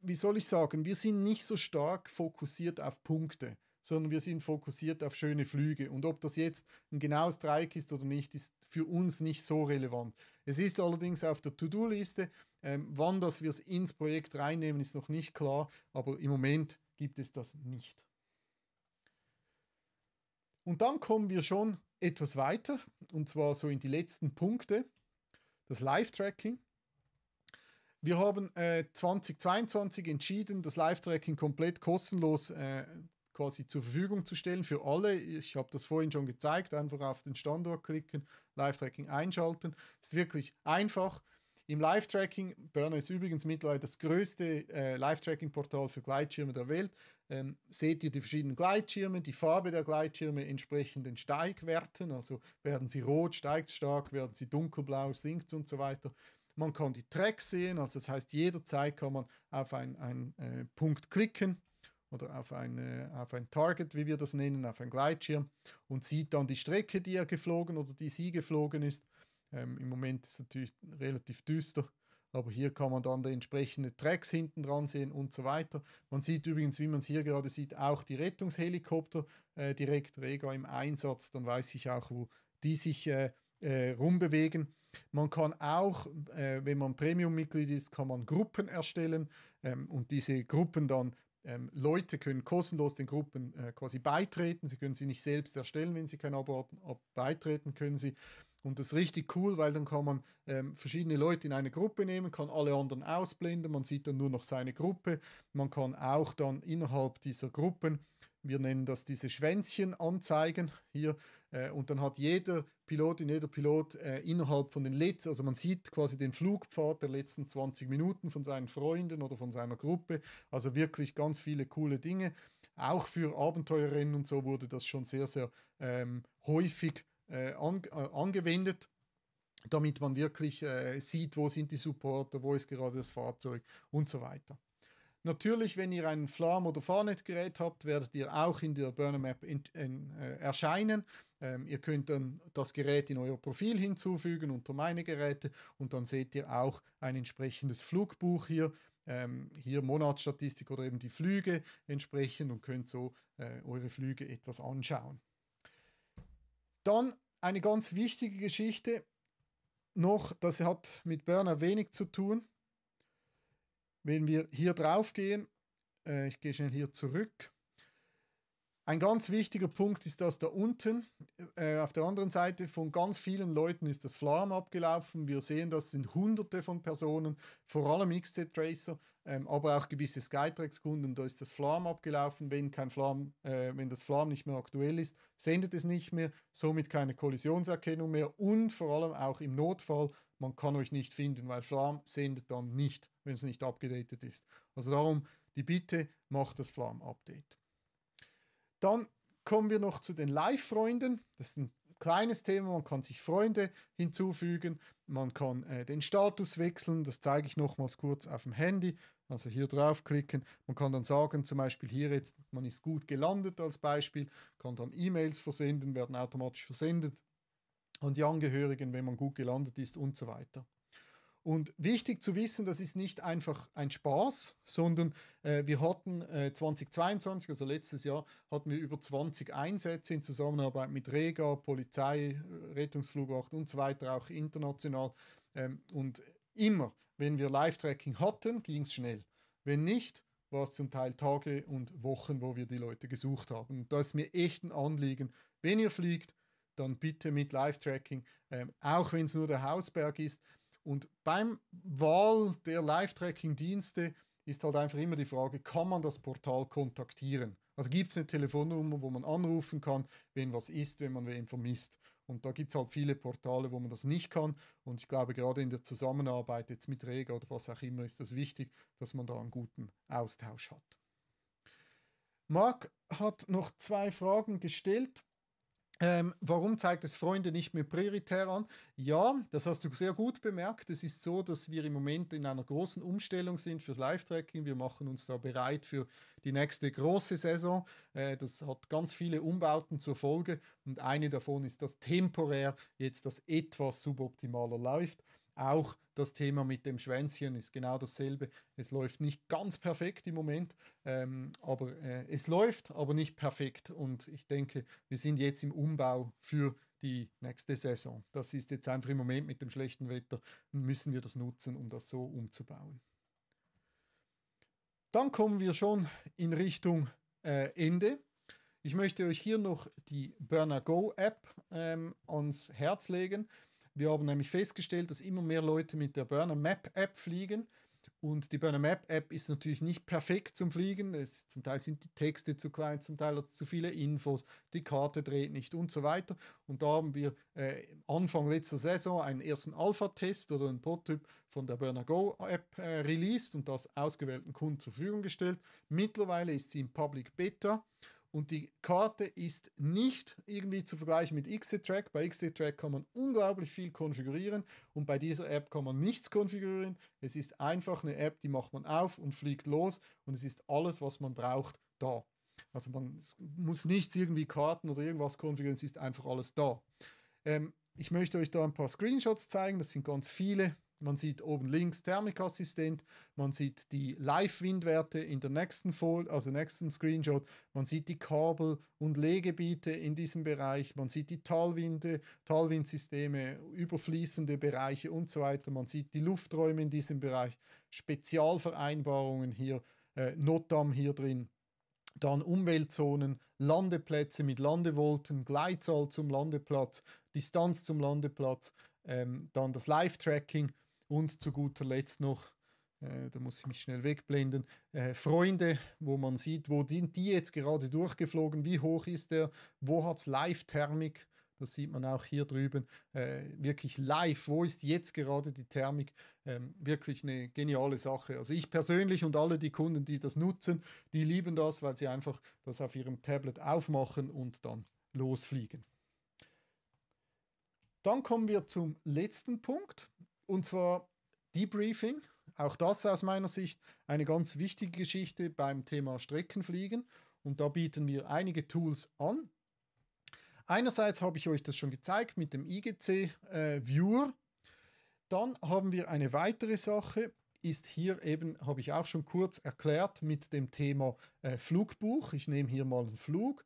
wie soll ich sagen, wir sind nicht so stark fokussiert auf Punkte, sondern wir sind fokussiert auf schöne Flüge. Und ob das jetzt ein genaues Dreieck ist oder nicht, ist für uns nicht so relevant. Es ist allerdings auf der To-Do-Liste. Ähm, wann das wir es ins Projekt reinnehmen, ist noch nicht klar, aber im Moment gibt es das nicht. Und dann kommen wir schon etwas weiter, und zwar so in die letzten Punkte. Das Live-Tracking. Wir haben äh, 2022 entschieden, das Live-Tracking komplett kostenlos äh, quasi zur Verfügung zu stellen für alle. Ich habe das vorhin schon gezeigt, einfach auf den Standort klicken, Live-Tracking einschalten. Ist wirklich einfach. Im Live-Tracking, Burner ist übrigens mittlerweile das größte äh, Live-Tracking-Portal für Gleitschirme der Welt. Ähm, seht ihr die verschiedenen Gleitschirme, die Farbe der Gleitschirme entsprechend den Steigwerten, also werden sie rot, steigt stark, werden sie dunkelblau, sinkt und so weiter. Man kann die Tracks sehen, also das heißt, jederzeit kann man auf einen äh, Punkt klicken oder auf, eine, auf ein Target, wie wir das nennen, auf einen Gleitschirm und sieht dann die Strecke, die er geflogen oder die sie geflogen ist. Ähm, Im Moment ist es natürlich relativ düster, aber hier kann man dann die entsprechenden Tracks hinten dran sehen und so weiter. Man sieht übrigens, wie man es hier gerade sieht, auch die Rettungshelikopter äh, direkt Rega im Einsatz, dann weiß ich auch, wo die sich äh, äh, rumbewegen. Man kann auch, äh, wenn man Premium-Mitglied ist, kann man Gruppen erstellen ähm, und diese Gruppen dann ähm, Leute können kostenlos den Gruppen äh, quasi beitreten. Sie können sie nicht selbst erstellen, wenn sie kein Abo haben. Ab beitreten können sie. Und das ist richtig cool, weil dann kann man ähm, verschiedene Leute in eine Gruppe nehmen, kann alle anderen ausblenden, man sieht dann nur noch seine Gruppe. Man kann auch dann innerhalb dieser Gruppen wir nennen das diese Schwänzchen-Anzeigen hier. Äh, und dann hat jeder Pilot in jeder Pilot äh, innerhalb von den letzten, also man sieht quasi den Flugpfad der letzten 20 Minuten von seinen Freunden oder von seiner Gruppe. Also wirklich ganz viele coole Dinge. Auch für Abenteuerrennen und so wurde das schon sehr, sehr ähm, häufig äh, an, äh, angewendet damit man wirklich äh, sieht, wo sind die Supporter, wo ist gerade das Fahrzeug und so weiter. Natürlich, wenn ihr ein Flam- oder Farnet-Gerät habt, werdet ihr auch in der Burner Map in, in, äh, erscheinen. Ähm, ihr könnt dann das Gerät in euer Profil hinzufügen unter meine Geräte und dann seht ihr auch ein entsprechendes Flugbuch hier. Ähm, hier Monatsstatistik oder eben die Flüge entsprechend und könnt so äh, eure Flüge etwas anschauen. Dann eine ganz wichtige Geschichte noch, das hat mit Burner wenig zu tun wenn wir hier drauf gehen, äh, ich gehe schnell hier zurück. Ein ganz wichtiger Punkt ist das da unten. Äh, auf der anderen Seite von ganz vielen Leuten ist das Flarm abgelaufen. Wir sehen, das sind hunderte von Personen, vor allem XZ-Tracer, ähm, aber auch gewisse Skytrax-Kunden. Da ist das Flarm abgelaufen. Wenn, kein Flarm, äh, wenn das Flarm nicht mehr aktuell ist, sendet es nicht mehr, somit keine Kollisionserkennung mehr und vor allem auch im Notfall, man kann euch nicht finden, weil Flarm sendet dann nicht wenn es nicht abgedatet ist. Also darum die Bitte, macht das Flam-Update. Dann kommen wir noch zu den Live-Freunden. Das ist ein kleines Thema, man kann sich Freunde hinzufügen, man kann äh, den Status wechseln, das zeige ich nochmals kurz auf dem Handy, also hier draufklicken, man kann dann sagen, zum Beispiel hier jetzt, man ist gut gelandet als Beispiel, kann dann E-Mails versenden, werden automatisch versendet an die Angehörigen, wenn man gut gelandet ist und so weiter. Und wichtig zu wissen, das ist nicht einfach ein Spaß, sondern äh, wir hatten äh, 2022, also letztes Jahr, hatten wir über 20 Einsätze in Zusammenarbeit mit Rega, Polizei, Rettungsflugwacht und so weiter, auch international. Ähm, und immer, wenn wir Live-Tracking hatten, ging es schnell. Wenn nicht, war es zum Teil Tage und Wochen, wo wir die Leute gesucht haben. Und da ist mir echt ein Anliegen, wenn ihr fliegt, dann bitte mit Live-Tracking, ähm, auch wenn es nur der Hausberg ist und beim Wahl der Live-Tracking-Dienste ist halt einfach immer die Frage, kann man das Portal kontaktieren? Also gibt es eine Telefonnummer, wo man anrufen kann, wenn was ist, wenn man wen vermisst. Und da gibt es halt viele Portale, wo man das nicht kann. Und ich glaube, gerade in der Zusammenarbeit jetzt mit Rega oder was auch immer ist das wichtig, dass man da einen guten Austausch hat. Marc hat noch zwei Fragen gestellt. Ähm, warum zeigt es Freunde nicht mehr prioritär an? Ja, das hast du sehr gut bemerkt. Es ist so, dass wir im Moment in einer großen Umstellung sind fürs Live-Tracking. Wir machen uns da bereit für die nächste große Saison. Äh, das hat ganz viele Umbauten zur Folge und eine davon ist, dass temporär jetzt das etwas suboptimaler läuft. Auch das Thema mit dem Schwänzchen ist genau dasselbe. Es läuft nicht ganz perfekt im Moment, ähm, aber äh, es läuft, aber nicht perfekt. Und ich denke, wir sind jetzt im Umbau für die nächste Saison. Das ist jetzt einfach im Moment mit dem schlechten Wetter, müssen wir das nutzen, um das so umzubauen. Dann kommen wir schon in Richtung äh, Ende. Ich möchte euch hier noch die Burner Go App ähm, ans Herz legen. Wir haben nämlich festgestellt, dass immer mehr Leute mit der Burner Map App fliegen. Und die Burner Map App ist natürlich nicht perfekt zum Fliegen. Es, zum Teil sind die Texte zu klein, zum Teil hat es zu viele Infos, die Karte dreht nicht und so weiter. Und da haben wir äh, Anfang letzter Saison einen ersten Alpha-Test oder einen Prototyp von der Burner Go App äh, released und das ausgewählten Kunden zur Verfügung gestellt. Mittlerweile ist sie in Public Beta und die Karte ist nicht irgendwie zu vergleichen mit XC-Track. Bei XC-Track kann man unglaublich viel konfigurieren und bei dieser App kann man nichts konfigurieren. Es ist einfach eine App, die macht man auf und fliegt los und es ist alles, was man braucht, da. Also man muss nichts irgendwie Karten oder irgendwas konfigurieren, es ist einfach alles da. Ähm, ich möchte euch da ein paar Screenshots zeigen, das sind ganz viele. Man sieht oben links Thermikassistent, man sieht die Live-Windwerte in der nächsten Fold, also nächsten Screenshot, man sieht die Kabel und Legebiete in diesem Bereich, man sieht die Talwinde, Talwindsysteme, überfließende Bereiche und so weiter, man sieht die Lufträume in diesem Bereich, Spezialvereinbarungen hier, äh, Notdam hier drin dann Umweltzonen, Landeplätze mit Landevolten, Gleitzahl zum Landeplatz, Distanz zum Landeplatz, ähm, dann das Live-Tracking und zu guter Letzt noch, äh, da muss ich mich schnell wegblenden, äh, Freunde, wo man sieht, wo sind die jetzt gerade durchgeflogen, wie hoch ist der, wo hat es Live-Thermik, das sieht man auch hier drüben, äh, wirklich live, wo ist jetzt gerade die Thermik, ähm, wirklich eine geniale Sache. Also ich persönlich und alle die Kunden, die das nutzen, die lieben das, weil sie einfach das auf ihrem Tablet aufmachen und dann losfliegen. Dann kommen wir zum letzten Punkt. Und zwar Debriefing, auch das aus meiner Sicht eine ganz wichtige Geschichte beim Thema Streckenfliegen. Und da bieten wir einige Tools an. Einerseits habe ich euch das schon gezeigt mit dem IGC äh, Viewer. Dann haben wir eine weitere Sache, ist hier eben, habe ich auch schon kurz erklärt, mit dem Thema äh, Flugbuch. Ich nehme hier mal einen Flug.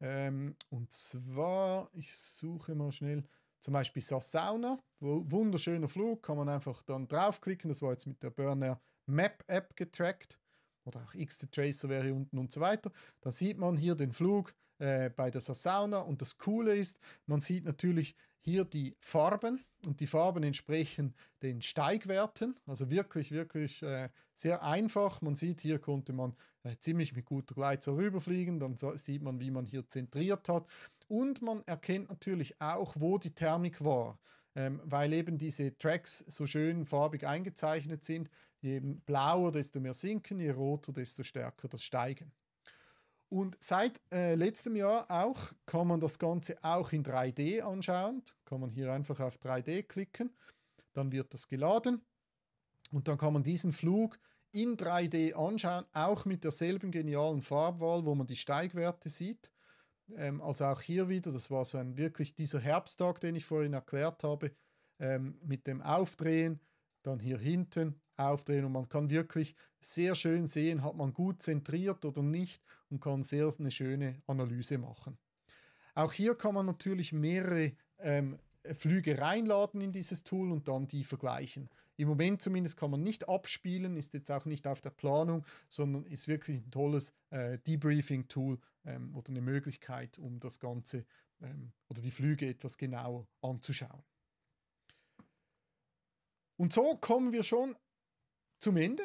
Ähm, und zwar, ich suche mal schnell zum Beispiel Sassauna, wunderschöner Flug, kann man einfach dann draufklicken. Das war jetzt mit der Burner Map App getrackt oder auch X Tracer wäre hier unten und so weiter. Dann sieht man hier den Flug äh, bei der Sassauna und das Coole ist, man sieht natürlich hier die Farben und die Farben entsprechen den Steigwerten. Also wirklich, wirklich äh, sehr einfach. Man sieht, hier konnte man äh, ziemlich mit guter Gleitzahl rüberfliegen. Dann so, sieht man, wie man hier zentriert hat. Und man erkennt natürlich auch, wo die Thermik war, ähm, weil eben diese Tracks so schön farbig eingezeichnet sind. Je blauer, desto mehr sinken, je roter, desto stärker das Steigen. Und seit äh, letztem Jahr auch kann man das Ganze auch in 3D anschauen. Kann man hier einfach auf 3D klicken, dann wird das geladen und dann kann man diesen Flug in 3D anschauen, auch mit derselben genialen Farbwahl, wo man die Steigwerte sieht. Ähm, also auch hier wieder, das war so ein wirklich dieser Herbsttag, den ich vorhin erklärt habe, ähm, mit dem Aufdrehen, dann hier hinten aufdrehen und man kann wirklich sehr schön sehen, hat man gut zentriert oder nicht und kann sehr eine schöne Analyse machen. Auch hier kann man natürlich mehrere ähm, äh, Flüge reinladen in dieses Tool und dann die vergleichen. Im Moment zumindest kann man nicht abspielen, ist jetzt auch nicht auf der Planung, sondern ist wirklich ein tolles äh, Debriefing-Tool ähm, oder eine Möglichkeit, um das Ganze ähm, oder die Flüge etwas genauer anzuschauen. Und so kommen wir schon zum Ende.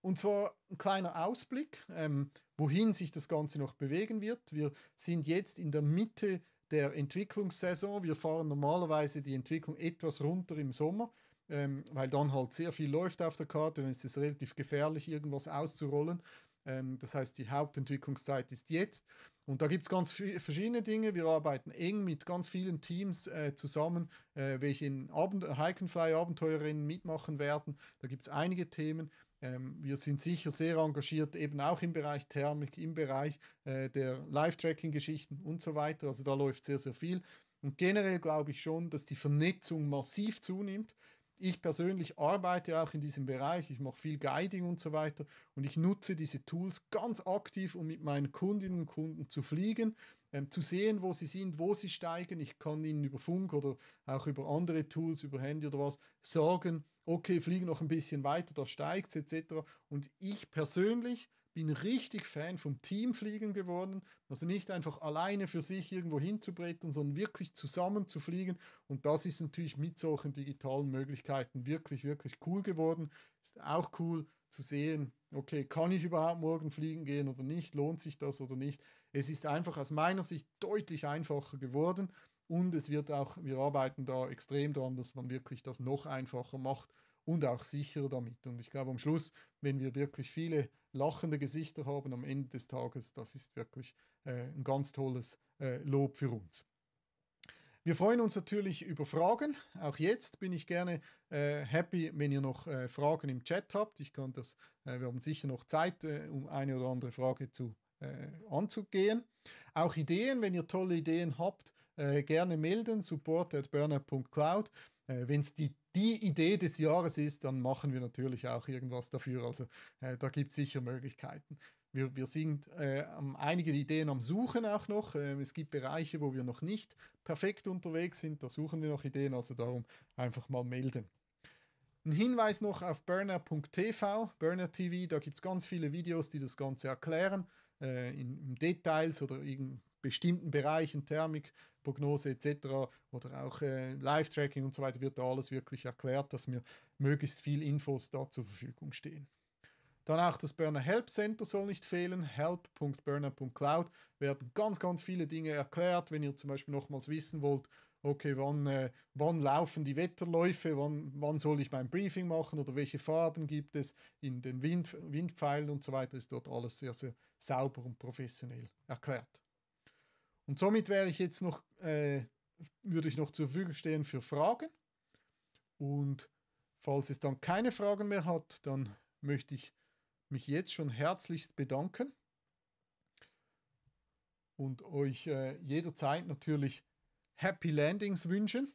Und zwar ein kleiner Ausblick, ähm, wohin sich das Ganze noch bewegen wird. Wir sind jetzt in der Mitte der der Entwicklungssaison. Wir fahren normalerweise die Entwicklung etwas runter im Sommer, ähm, weil dann halt sehr viel läuft auf der Karte, dann ist es relativ gefährlich, irgendwas auszurollen. Ähm, das heißt, die Hauptentwicklungszeit ist jetzt. Und da gibt es ganz verschiedene Dinge. Wir arbeiten eng mit ganz vielen Teams äh, zusammen, äh, welche in Abend Hike Abenteuerinnen mitmachen werden. Da gibt es einige Themen. Ähm, wir sind sicher sehr engagiert, eben auch im Bereich Thermik, im Bereich äh, der Live-Tracking-Geschichten und so weiter. Also da läuft sehr, sehr viel. Und generell glaube ich schon, dass die Vernetzung massiv zunimmt. Ich persönlich arbeite auch in diesem Bereich, ich mache viel Guiding und so weiter und ich nutze diese Tools ganz aktiv, um mit meinen Kundinnen und Kunden zu fliegen ähm, zu sehen, wo sie sind, wo sie steigen. Ich kann ihnen über Funk oder auch über andere Tools, über Handy oder was sagen, okay, fliege noch ein bisschen weiter, da steigt es etc. Und ich persönlich bin richtig Fan vom Teamfliegen geworden. Also nicht einfach alleine für sich irgendwo hinzubrettern, sondern wirklich zusammen zu fliegen. Und das ist natürlich mit solchen digitalen Möglichkeiten wirklich, wirklich cool geworden. Ist auch cool zu sehen, okay, kann ich überhaupt morgen fliegen gehen oder nicht? Lohnt sich das oder nicht? Es ist einfach aus meiner Sicht deutlich einfacher geworden und es wird auch, wir arbeiten da extrem daran, dass man wirklich das noch einfacher macht und auch sicherer damit. Und ich glaube, am Schluss, wenn wir wirklich viele lachende Gesichter haben am Ende des Tages, das ist wirklich äh, ein ganz tolles äh, Lob für uns. Wir freuen uns natürlich über Fragen. Auch jetzt bin ich gerne äh, happy, wenn ihr noch äh, Fragen im Chat habt. Ich kann das, äh, wir haben sicher noch Zeit, äh, um eine oder andere Frage zu beantworten äh, anzugehen. Auch Ideen, wenn ihr tolle Ideen habt, äh, gerne melden, support.burnout.cloud. Äh, wenn es die, die Idee des Jahres ist, dann machen wir natürlich auch irgendwas dafür. Also äh, da gibt es sicher Möglichkeiten. Wir, wir sind äh, am einigen Ideen am Suchen auch noch. Ähm, es gibt Bereiche, wo wir noch nicht perfekt unterwegs sind. Da suchen wir noch Ideen, also darum einfach mal melden. Ein Hinweis noch auf burner.tv, Burner TV, da gibt es ganz viele Videos, die das Ganze erklären äh, in, Details oder in bestimmten Bereichen, Thermik, Prognose etc. oder auch äh, Live-Tracking und so weiter, wird da alles wirklich erklärt, dass mir möglichst viel Infos da zur Verfügung stehen. Dann auch das Burner Help Center soll nicht fehlen. Help.burner.cloud werden ganz, ganz viele Dinge erklärt. Wenn ihr zum Beispiel nochmals wissen wollt, okay, wann, äh, wann laufen die Wetterläufe, wann, wann soll ich mein Briefing machen oder welche Farben gibt es in den Wind, Windpfeilen und so weiter, ist dort alles sehr, sehr sauber und professionell erklärt. Und somit wäre ich jetzt noch, äh, würde ich noch zur Verfügung stehen für Fragen. Und falls es dann keine Fragen mehr hat, dann möchte ich mich jetzt schon herzlichst bedanken und euch äh, jederzeit natürlich Happy Landings wünschen.